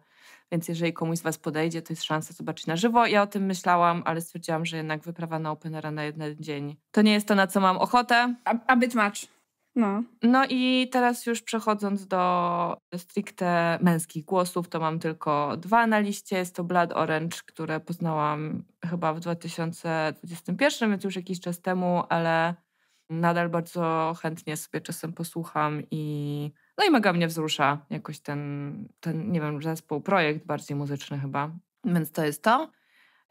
Więc jeżeli komuś z Was podejdzie, to jest szansa zobaczyć na żywo. Ja o tym myślałam, ale stwierdziłam, że jednak wyprawa na Openera na jeden dzień to nie jest to, na co mam ochotę. A, a być much. No. no i teraz już przechodząc do stricte męskich głosów, to mam tylko dwa na liście. Jest to Blood Orange, które poznałam chyba w 2021, więc już jakiś czas temu, ale nadal bardzo chętnie sobie czasem posłucham i no i mega mnie wzrusza jakoś ten, ten nie wiem, zespół, projekt bardziej muzyczny chyba. Więc to jest to.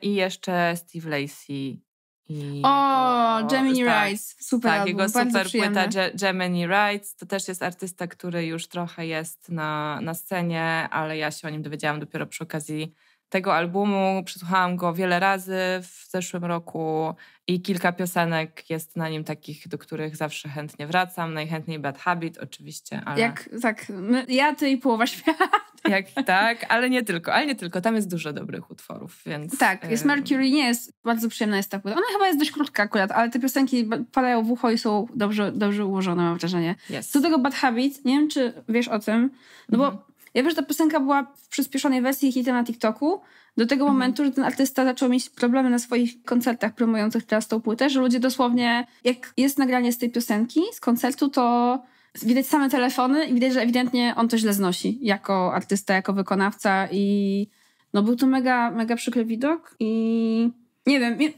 I jeszcze Steve Lacey i o, jego, Gemini tak, Rice, super Tak, album, jego super płyta Gemini Rides to też jest artysta, który już trochę jest na, na scenie, ale ja się o nim dowiedziałam dopiero przy okazji tego albumu. Przesłuchałam go wiele razy w zeszłym roku i kilka piosenek jest na nim takich, do których zawsze chętnie wracam. Najchętniej Bad Habit oczywiście, ale... Jak, tak, ja, ty i połowa świata. Jak, tak, ale nie tylko, ale nie tylko. Tam jest dużo dobrych utworów, więc... Tak, jest Mercury, nie jest, bardzo przyjemna jest ta płyta. Ona chyba jest dość krótka akurat, ale te piosenki padają w ucho i są dobrze, dobrze ułożone, mam wrażenie. Yes. Co do tego Bad Habit, nie wiem, czy wiesz o tym, no bo mm. ja wiem, że ta piosenka była w przyspieszonej wersji hitem na TikToku, do tego mhm. momentu, że ten artysta zaczął mieć problemy na swoich koncertach promujących teraz tą płytę, że ludzie dosłownie, jak jest nagranie z tej piosenki, z koncertu, to widać same telefony i widać, że ewidentnie on to źle znosi jako artysta, jako wykonawca i no był to mega, mega przykry widok i nie wiem, nie,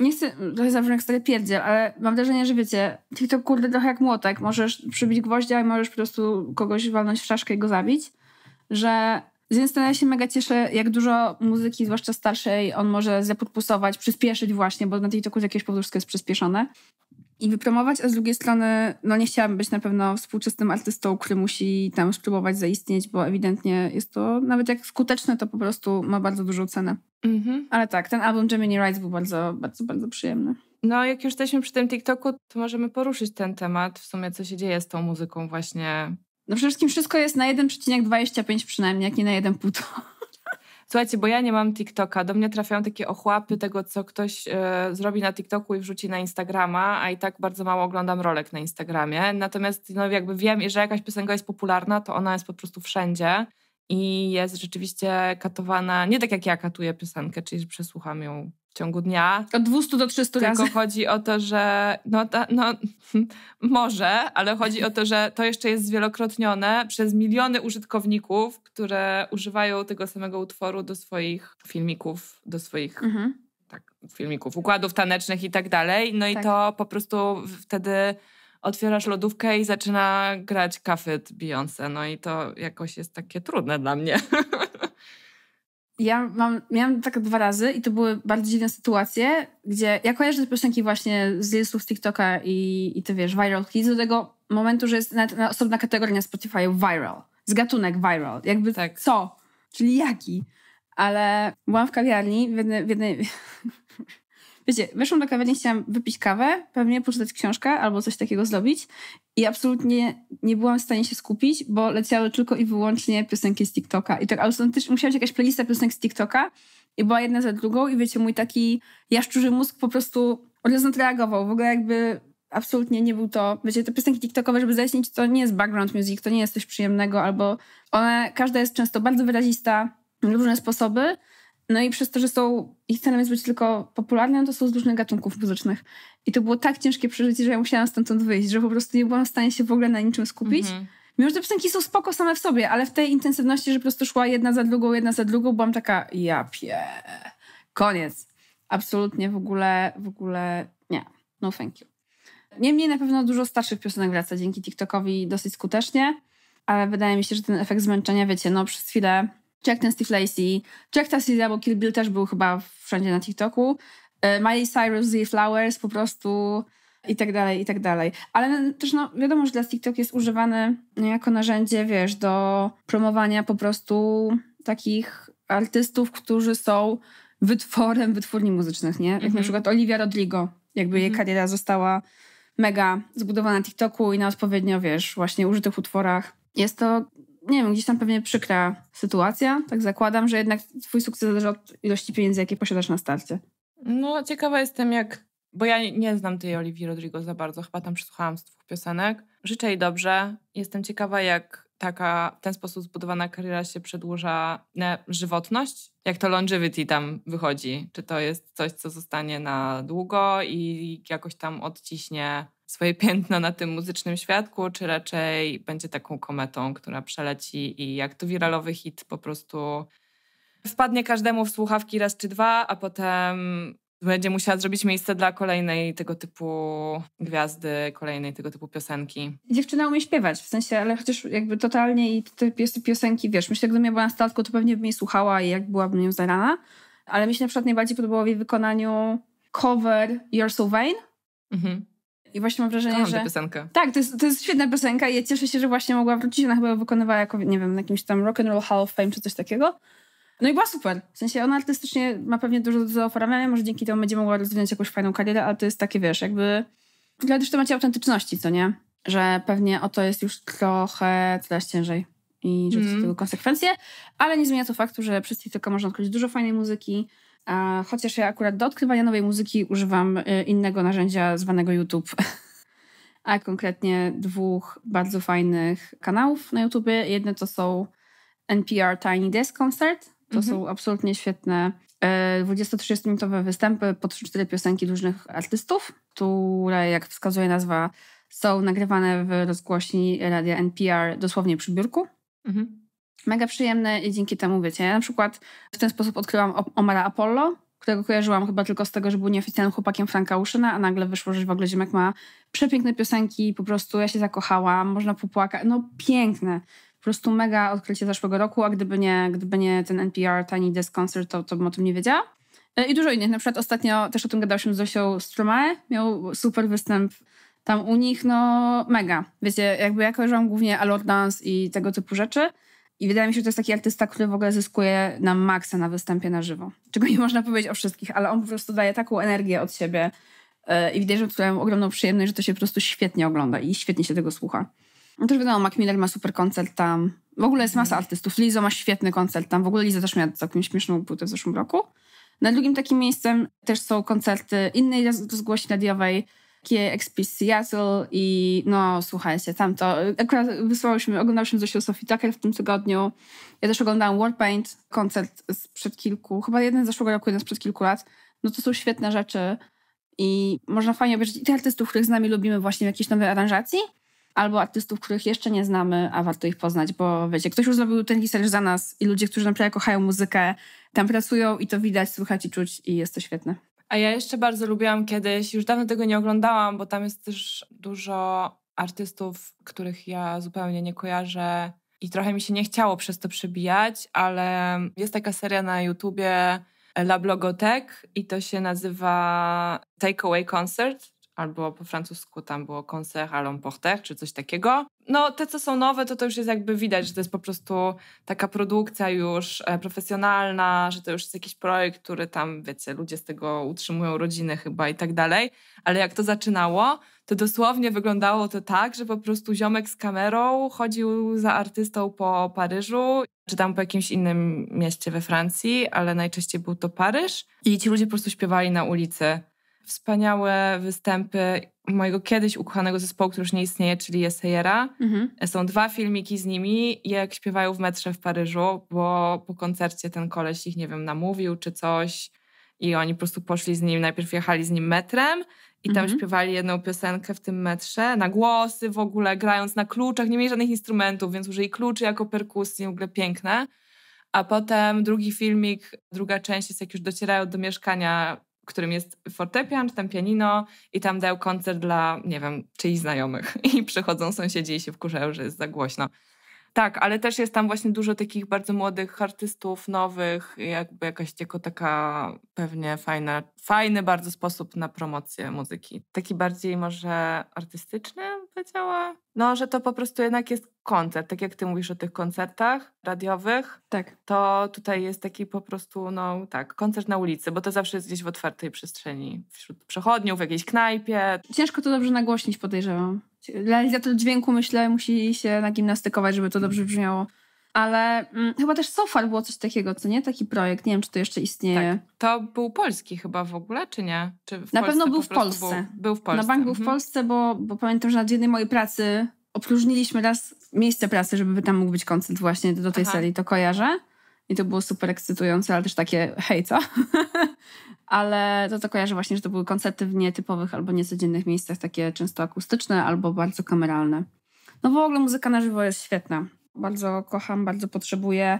nie chcę, trochę zawsze jak stary pierdziel, ale mam wrażenie, że wiecie, TikTok kurde trochę jak młotek, możesz przybić gwoździa i możesz po prostu kogoś walnąć w szaszkę i go zabić, że z jednej strony ja się mega cieszę, jak dużo muzyki, zwłaszcza starszej, on może zapodpusować, przyspieszyć właśnie, bo na TikToku z jakiegoś powodu jest przyspieszone i wypromować, a z drugiej strony no nie chciałabym być na pewno współczesnym artystą, który musi tam spróbować zaistnieć, bo ewidentnie jest to, nawet jak skuteczne, to po prostu ma bardzo dużą cenę. Mm -hmm. Ale tak, ten album Gemini Rights był bardzo, bardzo, bardzo przyjemny. No, jak już jesteśmy przy tym TikToku, to możemy poruszyć ten temat, w sumie co się dzieje z tą muzyką właśnie. No przede wszystkim wszystko jest na 1,25 przynajmniej, jak nie na 1,5. Słuchajcie, bo ja nie mam TikToka. Do mnie trafiają takie ochłapy tego, co ktoś e, zrobi na TikToku i wrzuci na Instagrama, a i tak bardzo mało oglądam rolek na Instagramie. Natomiast no, jakby wiem, że jakaś piosenka jest popularna, to ona jest po prostu wszędzie i jest rzeczywiście katowana, nie tak jak ja katuję piosenkę, czyli przesłucham ją w ciągu dnia. Od 200 do 300 Tylko razy. chodzi o to, że no, ta, no może, ale chodzi o to, że to jeszcze jest zwielokrotnione przez miliony użytkowników, które używają tego samego utworu do swoich filmików, do swoich mhm. tak, filmików, układów tanecznych i tak dalej. No tak. i to po prostu wtedy otwierasz lodówkę i zaczyna grać kafet Beyoncé. No i to jakoś jest takie trudne dla mnie. ja mam, miałam tak dwa razy i to były bardzo dziwne sytuacje, gdzie ja kojarzę te piosenki właśnie z listów z TikToka i, i ty wiesz, viral hits do tego momentu, że jest nawet osobna kategoria Spotify viral. Z gatunek viral. Jakby tak. co? Czyli jaki? Ale byłam w kawiarni w jednej, w jednej wiecie, wyszłam do kawiarni, chciałam wypić kawę, pewnie poczytać książkę albo coś takiego zrobić i absolutnie nie byłam w stanie się skupić, bo leciały tylko i wyłącznie piosenki z TikToka i tak autentycznie musiała być jakaś playlista piosenek z TikToka i była jedna za drugą i wiecie, mój taki jaszczurzy mózg po prostu od razu reagował, w ogóle jakby absolutnie nie był to, wiecie, te piosenki tiktokowe, żeby zaistnieć, to nie jest background music, to nie jest coś przyjemnego, albo one, każda jest często bardzo wyrazista, różne sposoby no i przez to, że są, ich celem jest być tylko popularne, no to są z różnych gatunków muzycznych. I to było tak ciężkie przeżycie, że ja musiałam stamtąd wyjść, że po prostu nie byłam w stanie się w ogóle na niczym skupić. Mhm. Mimo, że te piosenki są spoko same w sobie, ale w tej intensywności, że po prostu szła jedna za drugą, jedna za drugą, byłam taka, ja pie, koniec. Absolutnie w ogóle, w ogóle nie, no thank you. Niemniej na pewno dużo starszych piosenek wraca dzięki TikTokowi dosyć skutecznie, ale wydaje mi się, że ten efekt zmęczenia, wiecie, no przez chwilę czy jak ten Steve Lacey, czy jak bo Kill Bill też był chyba wszędzie na TikToku, e, Miley Cyrus, The Flowers po prostu i tak dalej, i tak dalej. Ale też no, wiadomo, że dla TikTok jest używane no, jako narzędzie, wiesz, do promowania po prostu takich artystów, którzy są wytworem wytwórni muzycznych, nie? Jak na mhm. przykład Olivia Rodrigo, jakby jej mhm. kariera została mega zbudowana na TikToku i na odpowiednio, wiesz, właśnie użytych utworach. Jest to nie wiem, gdzieś tam pewnie przykra sytuacja. Tak zakładam, że jednak twój sukces zależy od ilości pieniędzy, jakie posiadasz na starcie. No, ciekawa jestem, jak. Bo ja nie znam tej Oliwii Rodrigo za bardzo, chyba tam przesłuchałam z dwóch piosenek. Życzę jej dobrze. Jestem ciekawa, jak taka w ten sposób zbudowana kariera się przedłuża na żywotność? Jak to longevity tam wychodzi? Czy to jest coś, co zostanie na długo i jakoś tam odciśnie swoje piętno na tym muzycznym świadku, czy raczej będzie taką kometą, która przeleci i jak to wiralowy hit po prostu wpadnie każdemu w słuchawki raz czy dwa, a potem będzie musiała zrobić miejsce dla kolejnej tego typu gwiazdy, kolejnej tego typu piosenki. Dziewczyna umie śpiewać, w sensie, ale chociaż jakby totalnie i te piosenki, wiesz, myślę, gdybym ja była na statku, to pewnie bym jej słuchała i jak byłabym nią zarana, ale mi się na przykład najbardziej podobało w jej wykonaniu cover You're So Vain, mhm. I właśnie mam wrażenie, Kocham że... tę piosenkę. Tak, to jest, to jest świetna piosenka i ja cieszę się, że właśnie mogła wrócić. Ona chyba wykonywała jako, nie wiem, na jakimś tam Rock and Roll Hall of Fame czy coś takiego. No i była super. W sensie ona artystycznie ma pewnie dużo do zaoferowania, może dzięki temu będzie mogła rozwinąć jakąś fajną karierę, ale to jest takie, wiesz, jakby... Dla też macie autentyczności, co nie? Że pewnie o to jest już trochę coraz ciężej i że mm. tego konsekwencje, ale nie zmienia to faktu, że przez tylko można odkryć dużo fajnej muzyki, a chociaż ja akurat do odkrywania nowej muzyki używam y, innego narzędzia zwanego YouTube. A konkretnie dwóch bardzo fajnych kanałów na YouTube. Jedne to są NPR Tiny Desk Concert. To mhm. są absolutnie świetne 20-30-minutowe y, występy po 3-4 piosenki różnych artystów, które, jak wskazuje nazwa, są nagrywane w rozgłośni radia NPR dosłownie przy biurku. Mhm mega przyjemne i dzięki temu, wiecie, ja na przykład w ten sposób odkryłam Omara Apollo, którego kojarzyłam chyba tylko z tego, że był nieoficjalnym chłopakiem Franka Uszyna, a nagle wyszło, że w ogóle Ziemek ma przepiękne piosenki, po prostu ja się zakochałam, można popłakać, no piękne. Po prostu mega odkrycie zeszłego roku, a gdyby nie, gdyby nie ten NPR Tiny Desk Concert, to, to bym o tym nie wiedziała. E, I dużo innych, na przykład ostatnio też o tym gadałam z Zosią Stromae, miał super występ tam u nich, no mega. Wiecie, jakby ja kojarzyłam głównie Alordance i tego typu rzeczy, i wydaje mi się, że to jest taki artysta, który w ogóle zyskuje na maksa na występie na żywo. Czego nie można powiedzieć o wszystkich, ale on po prostu daje taką energię od siebie. E, I widać, że tutaj mam ogromną przyjemność, że to się po prostu świetnie ogląda i świetnie się tego słucha. No też wiadomo, Mac Miller ma super koncert tam. W ogóle jest masa artystów. Lizo ma świetny koncert tam. W ogóle Liza też miała całkiem śmieszną płytę w zeszłym roku. Na drugim takim miejscem też są koncerty innej rozgłośni radiowej, KXP Seattle i no słuchajcie, tam to akurat wysłałyśmy, oglądałyśmy Zosiu Sophie Tucker w tym tygodniu. Ja też oglądałam Warpaint, koncert sprzed kilku, chyba jeden z zeszłego roku, jeden sprzed kilku lat. No to są świetne rzeczy i można fajnie obejrzeć i tych artystów, których z nami lubimy właśnie w jakiejś nowej aranżacji, albo artystów, których jeszcze nie znamy, a warto ich poznać, bo wiecie, ktoś już zrobił ten research za nas i ludzie, którzy naprawdę kochają muzykę, tam pracują i to widać, słychać i czuć i jest to świetne. A ja jeszcze bardzo lubiłam kiedyś, już dawno tego nie oglądałam, bo tam jest też dużo artystów, których ja zupełnie nie kojarzę i trochę mi się nie chciało przez to przebijać, ale jest taka seria na YouTubie La Blogotek i to się nazywa Takeaway Concert albo po francusku tam było concert à l'emporter, czy coś takiego. No, te, co są nowe, to to już jest jakby widać, że to jest po prostu taka produkcja już e, profesjonalna, że to już jest jakiś projekt, który tam, wiecie, ludzie z tego utrzymują rodziny chyba i tak dalej. Ale jak to zaczynało, to dosłownie wyglądało to tak, że po prostu ziomek z kamerą chodził za artystą po Paryżu, czy tam po jakimś innym mieście we Francji, ale najczęściej był to Paryż. I ci ludzie po prostu śpiewali na ulicy wspaniałe występy mojego kiedyś ukochanego zespołu, który już nie istnieje, czyli Jesejera. Mhm. Są dwa filmiki z nimi, jak śpiewają w metrze w Paryżu, bo po koncercie ten koleś ich, nie wiem, namówił czy coś i oni po prostu poszli z nim, najpierw jechali z nim metrem i tam mhm. śpiewali jedną piosenkę w tym metrze, na głosy w ogóle, grając na kluczach, nie mieli żadnych instrumentów, więc użyli kluczy jako perkusji, w ogóle piękne. A potem drugi filmik, druga część jest jak już docierają do mieszkania którym jest fortepian, czy tam pianino i tam dał koncert dla, nie wiem, czyichś znajomych. I przychodzą sąsiedzi i się wkurzają, że jest za głośno. Tak, ale też jest tam właśnie dużo takich bardzo młodych artystów, nowych, jakby jakaś taka pewnie fajna, fajny bardzo sposób na promocję muzyki. Taki bardziej może artystyczny, powiedziała? No, że to po prostu jednak jest koncert, tak jak ty mówisz o tych koncertach radiowych. Tak. To tutaj jest taki po prostu, no tak, koncert na ulicy, bo to zawsze jest gdzieś w otwartej przestrzeni, wśród przechodniów, w jakiejś knajpie. Ciężko to dobrze nagłośnić, podejrzewam. Realizator dźwięku, myślę, musi się nagimnastykować, żeby to dobrze mm. brzmiało. Ale mm, chyba też Sofar było coś takiego, co nie? Taki projekt, nie wiem, czy to jeszcze istnieje. Tak. To był polski chyba w ogóle, czy nie? Czy na pewno był w Polsce. Był, był, w Polsce. Na bank był w mhm. Polsce, bo, bo pamiętam, że na jednej mojej pracy opróżniliśmy raz miejsce pracy, żeby tam mógł być koncert właśnie do, do tej Aha. serii, to kojarzę. I to było super ekscytujące, ale też takie hejca. ale to to kojarzę właśnie, że to były koncerty w nietypowych albo niecodziennych miejscach, takie często akustyczne albo bardzo kameralne. No w ogóle muzyka na żywo jest świetna. Bardzo kocham, bardzo potrzebuję.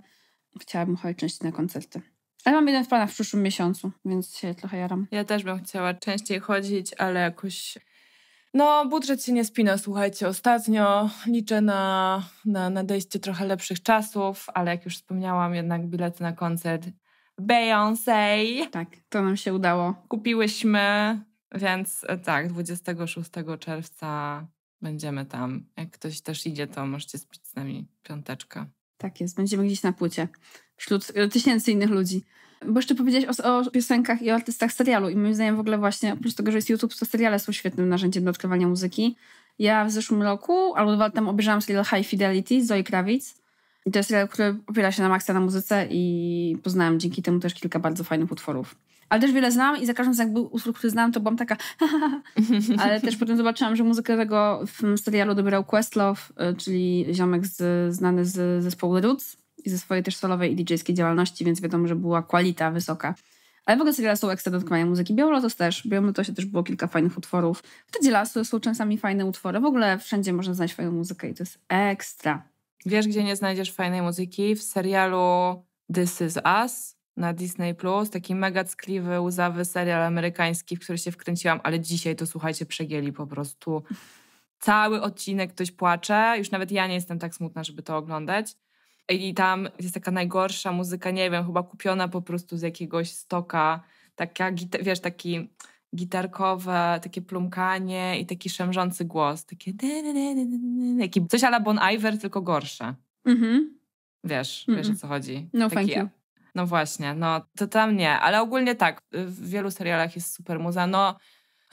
Chciałabym chodzić częściej na koncerty. Ale mam jeden w planach w przyszłym miesiącu, więc się trochę jaram. Ja też bym chciała częściej chodzić, ale jakoś no, budżet się nie spina, słuchajcie, ostatnio. Liczę na, na nadejście trochę lepszych czasów, ale jak już wspomniałam, jednak bilety na koncert Beyoncé. Tak, to nam się udało. Kupiłyśmy, więc e, tak, 26 czerwca będziemy tam. Jak ktoś też idzie, to możecie spić z nami piąteczkę. Tak jest, będziemy gdzieś na płycie wśród e, tysięcy innych ludzi. Bo jeszcze powiedziałeś o, o, piosenkach i o artystach serialu i moim zdaniem w ogóle właśnie, oprócz tego, że jest YouTube, to seriale są świetnym narzędziem do odkrywania muzyki. Ja w zeszłym roku, albo dwa temu, obejrzałam serial High Fidelity Zoe Krawic. I to jest serial, który opiera się na maksa na muzyce i poznałam dzięki temu też kilka bardzo fajnych utworów. Ale też wiele znam i za każdym jakby utwór, który znam, to byłam taka Ale też potem zobaczyłam, że muzykę tego w serialu dobierał Questlove, y, czyli ziomek z, znany z zespołu Roots i ze swojej też solowej i DJ-skiej działalności, więc wiadomo, że była kwalita wysoka. Ale w ogóle Cyriela są ekstra do odkrywania muzyki. Białolos też. Białolos też było kilka fajnych utworów. W lasu są czasami fajne utwory. W ogóle wszędzie można znaleźć fajną muzykę i to jest ekstra. Wiesz, gdzie nie znajdziesz fajnej muzyki? W serialu This Is Us na Disney+, Plus, taki mega ckliwy, łzawy serial amerykański, w który się wkręciłam, ale dzisiaj to, słuchajcie, przegięli po prostu. Cały odcinek ktoś płacze. Już nawet ja nie jestem tak smutna, żeby to oglądać. I tam jest taka najgorsza muzyka, nie wiem, chyba kupiona po prostu z jakiegoś stoka. Taka, wiesz, taki gitarkowe, takie plumkanie i taki szemrzący głos. Takie taki coś ala Bon Iver, tylko gorsze. Mhm. Wiesz, mm wiesz o co chodzi. No taki, thank you. No właśnie, no to tam nie, ale ogólnie tak, w wielu serialach jest super muza. No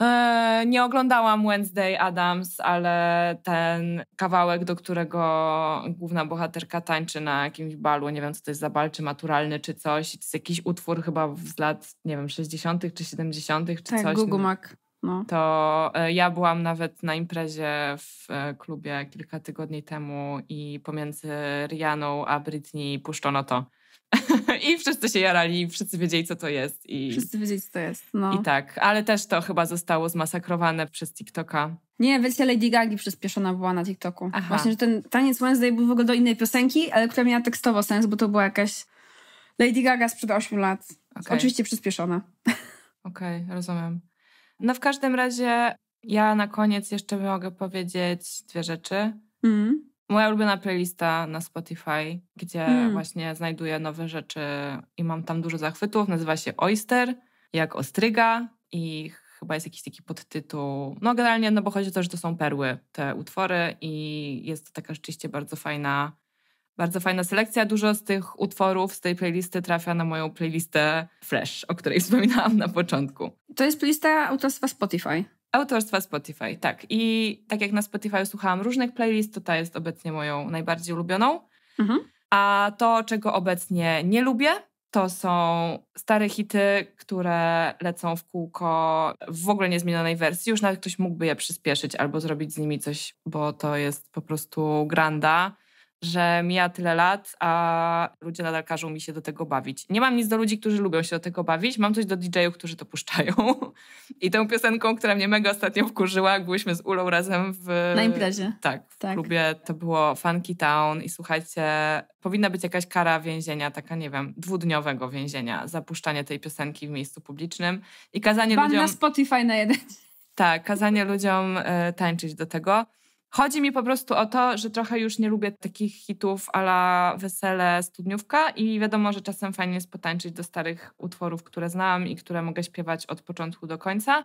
E, nie oglądałam Wednesday Adams, ale ten kawałek, do którego główna bohaterka tańczy na jakimś balu, nie wiem co to jest za bal, czy maturalny, czy coś. To jest jakiś utwór chyba z lat, nie wiem, 60. czy 70. czy tak, coś. Gugumak. No. To e, ja byłam nawet na imprezie w e, klubie kilka tygodni temu i pomiędzy Rianą a Britney puszczono to. I wszyscy się jarali, wszyscy wiedzieli, co to jest. I... Wszyscy wiedzieli, co to jest. No. I tak, ale też to chyba zostało zmasakrowane przez TikToka. Nie, wersja Lady Gagi przyspieszona była na TikToku. Aha. Właśnie, że ten taniec Wednesday był w ogóle do innej piosenki, ale która miała tekstowo sens, bo to była jakaś Lady Gaga sprzed 8 lat. Okay. Oczywiście przyspieszona. Okej, okay, rozumiem. No w każdym razie ja na koniec jeszcze mogę powiedzieć dwie rzeczy. Mm. Moja ulubiona playlista na Spotify, gdzie mm. właśnie znajduję nowe rzeczy i mam tam dużo zachwytów. Nazywa się Oyster, jak ostryga i chyba jest jakiś taki podtytuł. No generalnie, no bo chodzi o to, że to są perły, te utwory i jest to taka rzeczywiście bardzo fajna, bardzo fajna selekcja. Dużo z tych utworów z tej playlisty trafia na moją playlistę Fresh, o której wspominałam na początku. To jest playlista autorstwa Spotify. Autorstwa Spotify, tak. I tak jak na Spotify słuchałam różnych playlist, to ta jest obecnie moją najbardziej ulubioną. Mhm. A to, czego obecnie nie lubię, to są stare hity, które lecą w kółko w ogóle niezmienionej wersji. Już nawet ktoś mógłby je przyspieszyć albo zrobić z nimi coś, bo to jest po prostu granda że mija tyle lat, a ludzie nadal każą mi się do tego bawić. Nie mam nic do ludzi, którzy lubią się do tego bawić, mam coś do DJ-ów, którzy to puszczają. I tą piosenką, która mnie mega ostatnio wkurzyła, jak byliśmy z Ulą razem w... Na imprezie. Tak, w tak. klubie to było Funky Town i słuchajcie, powinna być jakaś kara więzienia, taka nie wiem, dwudniowego więzienia, zapuszczanie tej piosenki w miejscu publicznym i kazanie Ban ludziom... na Spotify na jeden. Tak, kazanie ludziom y, tańczyć do tego. Chodzi mi po prostu o to, że trochę już nie lubię takich hitów ala wesele, studniówka i wiadomo, że czasem fajnie jest potańczyć do starych utworów, które znam i które mogę śpiewać od początku do końca,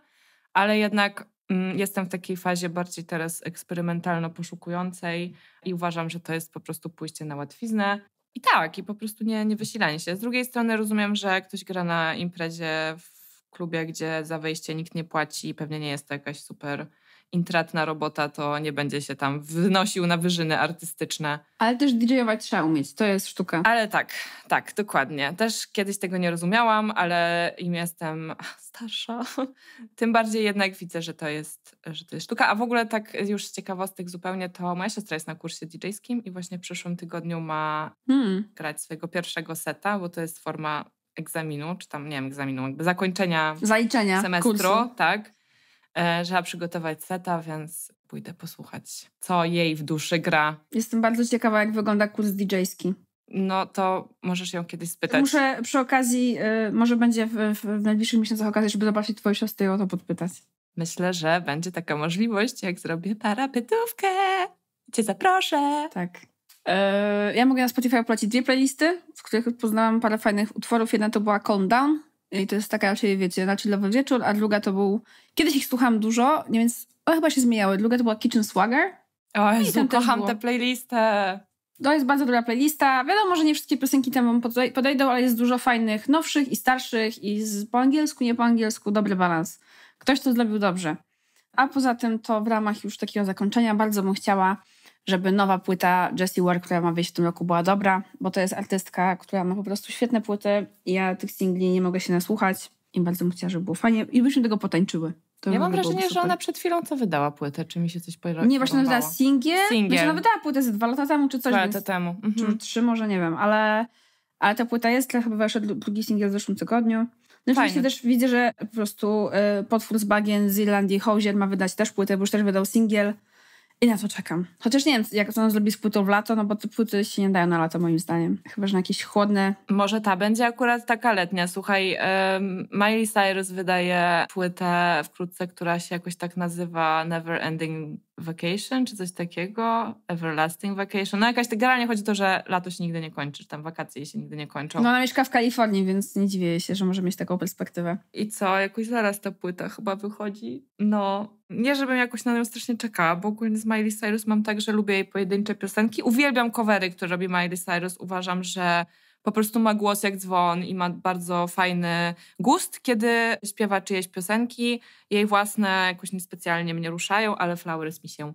ale jednak mm, jestem w takiej fazie bardziej teraz eksperymentalno-poszukującej i uważam, że to jest po prostu pójście na łatwiznę. I tak, i po prostu nie, nie wysilanie się. Z drugiej strony rozumiem, że ktoś gra na imprezie w klubie, gdzie za wejście nikt nie płaci i pewnie nie jest to jakaś super intratna robota, to nie będzie się tam wynosił na wyżyny artystyczne. Ale też DJ-ować trzeba umieć, to jest sztuka. Ale tak, tak, dokładnie. Też kiedyś tego nie rozumiałam, ale im jestem starsza, tym bardziej jednak widzę, że to jest, że to jest sztuka. A w ogóle tak już z ciekawostek zupełnie, to moja siostra jest na kursie DJ-skim i właśnie w przyszłym tygodniu ma hmm. grać swojego pierwszego seta, bo to jest forma egzaminu, czy tam, nie wiem, egzaminu, jakby zakończenia Zaliczenia semestru, kursu. tak. E, trzeba przygotować seta, więc pójdę posłuchać, co jej w duszy gra. Jestem bardzo ciekawa, jak wygląda kurs DJ-ski. No to możesz ją kiedyś spytać. Muszę przy okazji, y, może będzie w, w najbliższych miesiącach okazji, żeby zobaczyć twoją siostrę i o to podpytać. Myślę, że będzie taka możliwość, jak zrobię parapytówkę. Cię zaproszę. Tak. E, ja mogę na Spotify polecić dwie playlisty, w których poznałam parę fajnych utworów. Jedna to była Calm Down i to jest taka raczej, wiecie, raczej Nowy Wieczór, a druga to był... Kiedyś ich słuchałam dużo, więc one chyba się zmieniały. Druga to była Kitchen Swagger. O no Jezu, kocham tę playlistę. To jest bardzo dobra playlista. Wiadomo, że nie wszystkie piosenki tam wam podejdą, ale jest dużo fajnych, nowszych i starszych i z, po angielsku, nie po angielsku, dobry balans. Ktoś to zrobił dobrze. A poza tym to w ramach już takiego zakończenia bardzo bym chciała żeby nowa płyta Jessie Ware, która ma wyjść w tym roku, była dobra, bo to jest artystka, która ma po prostu świetne płyty. Ja tych singli nie mogę się nasłuchać i bardzo bym chciała, żeby było fajnie i byśmy tego potańczyły. To ja mam wrażenie, że ona przed chwilą co wydała płytę, czy mi się coś pojawiło. Nie, właśnie wydała singiel. singiel. Znaczy, ona wydała płytę dwa lata temu, czy coś. Dwa lata więc, temu. Mhm. Czy trzy, może nie wiem, ale, ale ta płyta jest, chyba wyszedł drugi singiel w zeszłym tygodniu. No oczywiście też widzę, że po prostu y, potwór z bagien z Irlandii, Hozier ma wydać też płytę, bo już też wydał singiel. I na to czekam. Chociaż nie wiem, jak to zrobi z płytą w lato, no bo te płyty się nie dają na lato moim zdaniem. Chyba, że na jakieś chłodne... Może ta będzie akurat taka letnia. Słuchaj, um, Miley Cyrus wydaje płytę wkrótce, która się jakoś tak nazywa Never Ending Vacation, czy coś takiego, Everlasting Vacation. No jakaś, generalnie chodzi o to, że lato się nigdy nie kończy, czy tam wakacje się nigdy nie kończą. No ona mieszka w Kalifornii, więc nie dziwię się, że może mieć taką perspektywę. I co, jakoś zaraz ta płyta chyba wychodzi. No, nie żebym jakoś na nią strasznie czekała, bo ogólnie z Miley Cyrus mam tak, że lubię jej pojedyncze piosenki. Uwielbiam covery, które robi Miley Cyrus. Uważam, że po prostu ma głos jak dzwon i ma bardzo fajny gust, kiedy śpiewa czyjeś piosenki. Jej własne jakoś niespecjalnie mnie ruszają, ale Flowers mi się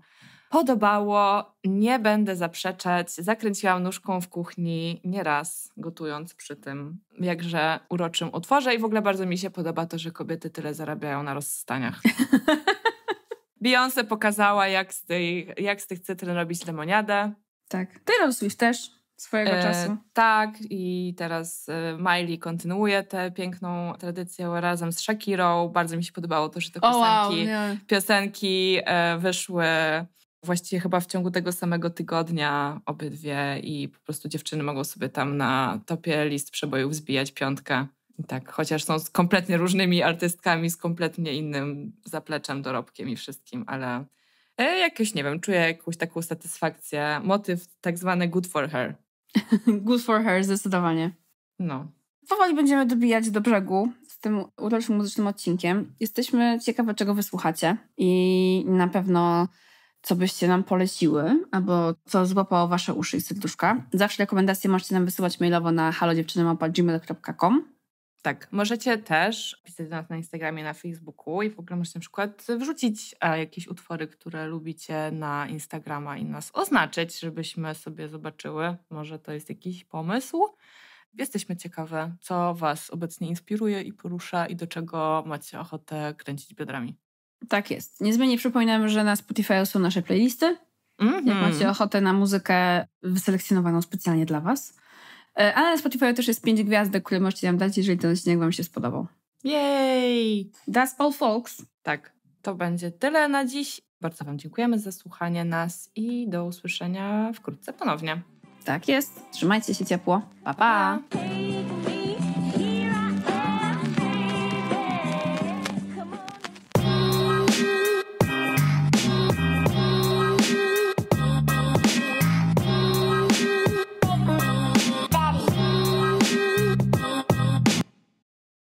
podobało. Nie będę zaprzeczać. Zakręciłam nóżką w kuchni nieraz, gotując przy tym jakże uroczym utworze i w ogóle bardzo mi się podoba to, że kobiety tyle zarabiają na rozstaniach. Beyoncé pokazała, jak z, tej, jak z tych cytryn robić lemoniadę. Tak. Taylor Swift też swojego e, czasu. Tak, i teraz e, Miley kontynuuje tę piękną tradycję razem z Shakirą. Bardzo mi się podobało to, że te piosenki, oh, wow, yeah. piosenki e, wyszły właściwie chyba w ciągu tego samego tygodnia obydwie i po prostu dziewczyny mogą sobie tam na topie list przebojów zbijać piątkę. I tak, chociaż są z kompletnie różnymi artystkami, z kompletnie innym zapleczem, dorobkiem i wszystkim, ale e, jakieś, nie wiem, czuję jakąś taką satysfakcję. Motyw tak zwany good for her, Good for her, zdecydowanie. No. Powoli będziemy dobijać do brzegu z tym uroczym muzycznym odcinkiem. Jesteśmy ciekawe, czego wysłuchacie i na pewno co byście nam poleciły, albo co złapało wasze uszy i serduszka. Zawsze rekomendacje możecie nam wysyłać mailowo na halodziewczyny.gmail.com tak, możecie też pisać do nas na Instagramie, na Facebooku i w ogóle możecie na przykład wrzucić e, jakieś utwory, które lubicie na Instagrama i nas oznaczyć, żebyśmy sobie zobaczyły. Może to jest jakiś pomysł. Jesteśmy ciekawe, co Was obecnie inspiruje i porusza i do czego macie ochotę kręcić biodrami. Tak jest. Niezmiennie przypominam, że na Spotify są nasze playlisty. Mm -hmm. Jak mhm. macie ochotę na muzykę wyselekcjonowaną specjalnie dla Was ale na Spotify też jest pięć gwiazdek, które możecie nam dać, jeżeli ten odcinek Wam się spodobał. Jej! That's all folks. Tak, to będzie tyle na dziś. Bardzo Wam dziękujemy za słuchanie nas i do usłyszenia wkrótce ponownie. Tak jest. Trzymajcie się ciepło. Pa, pa! pa.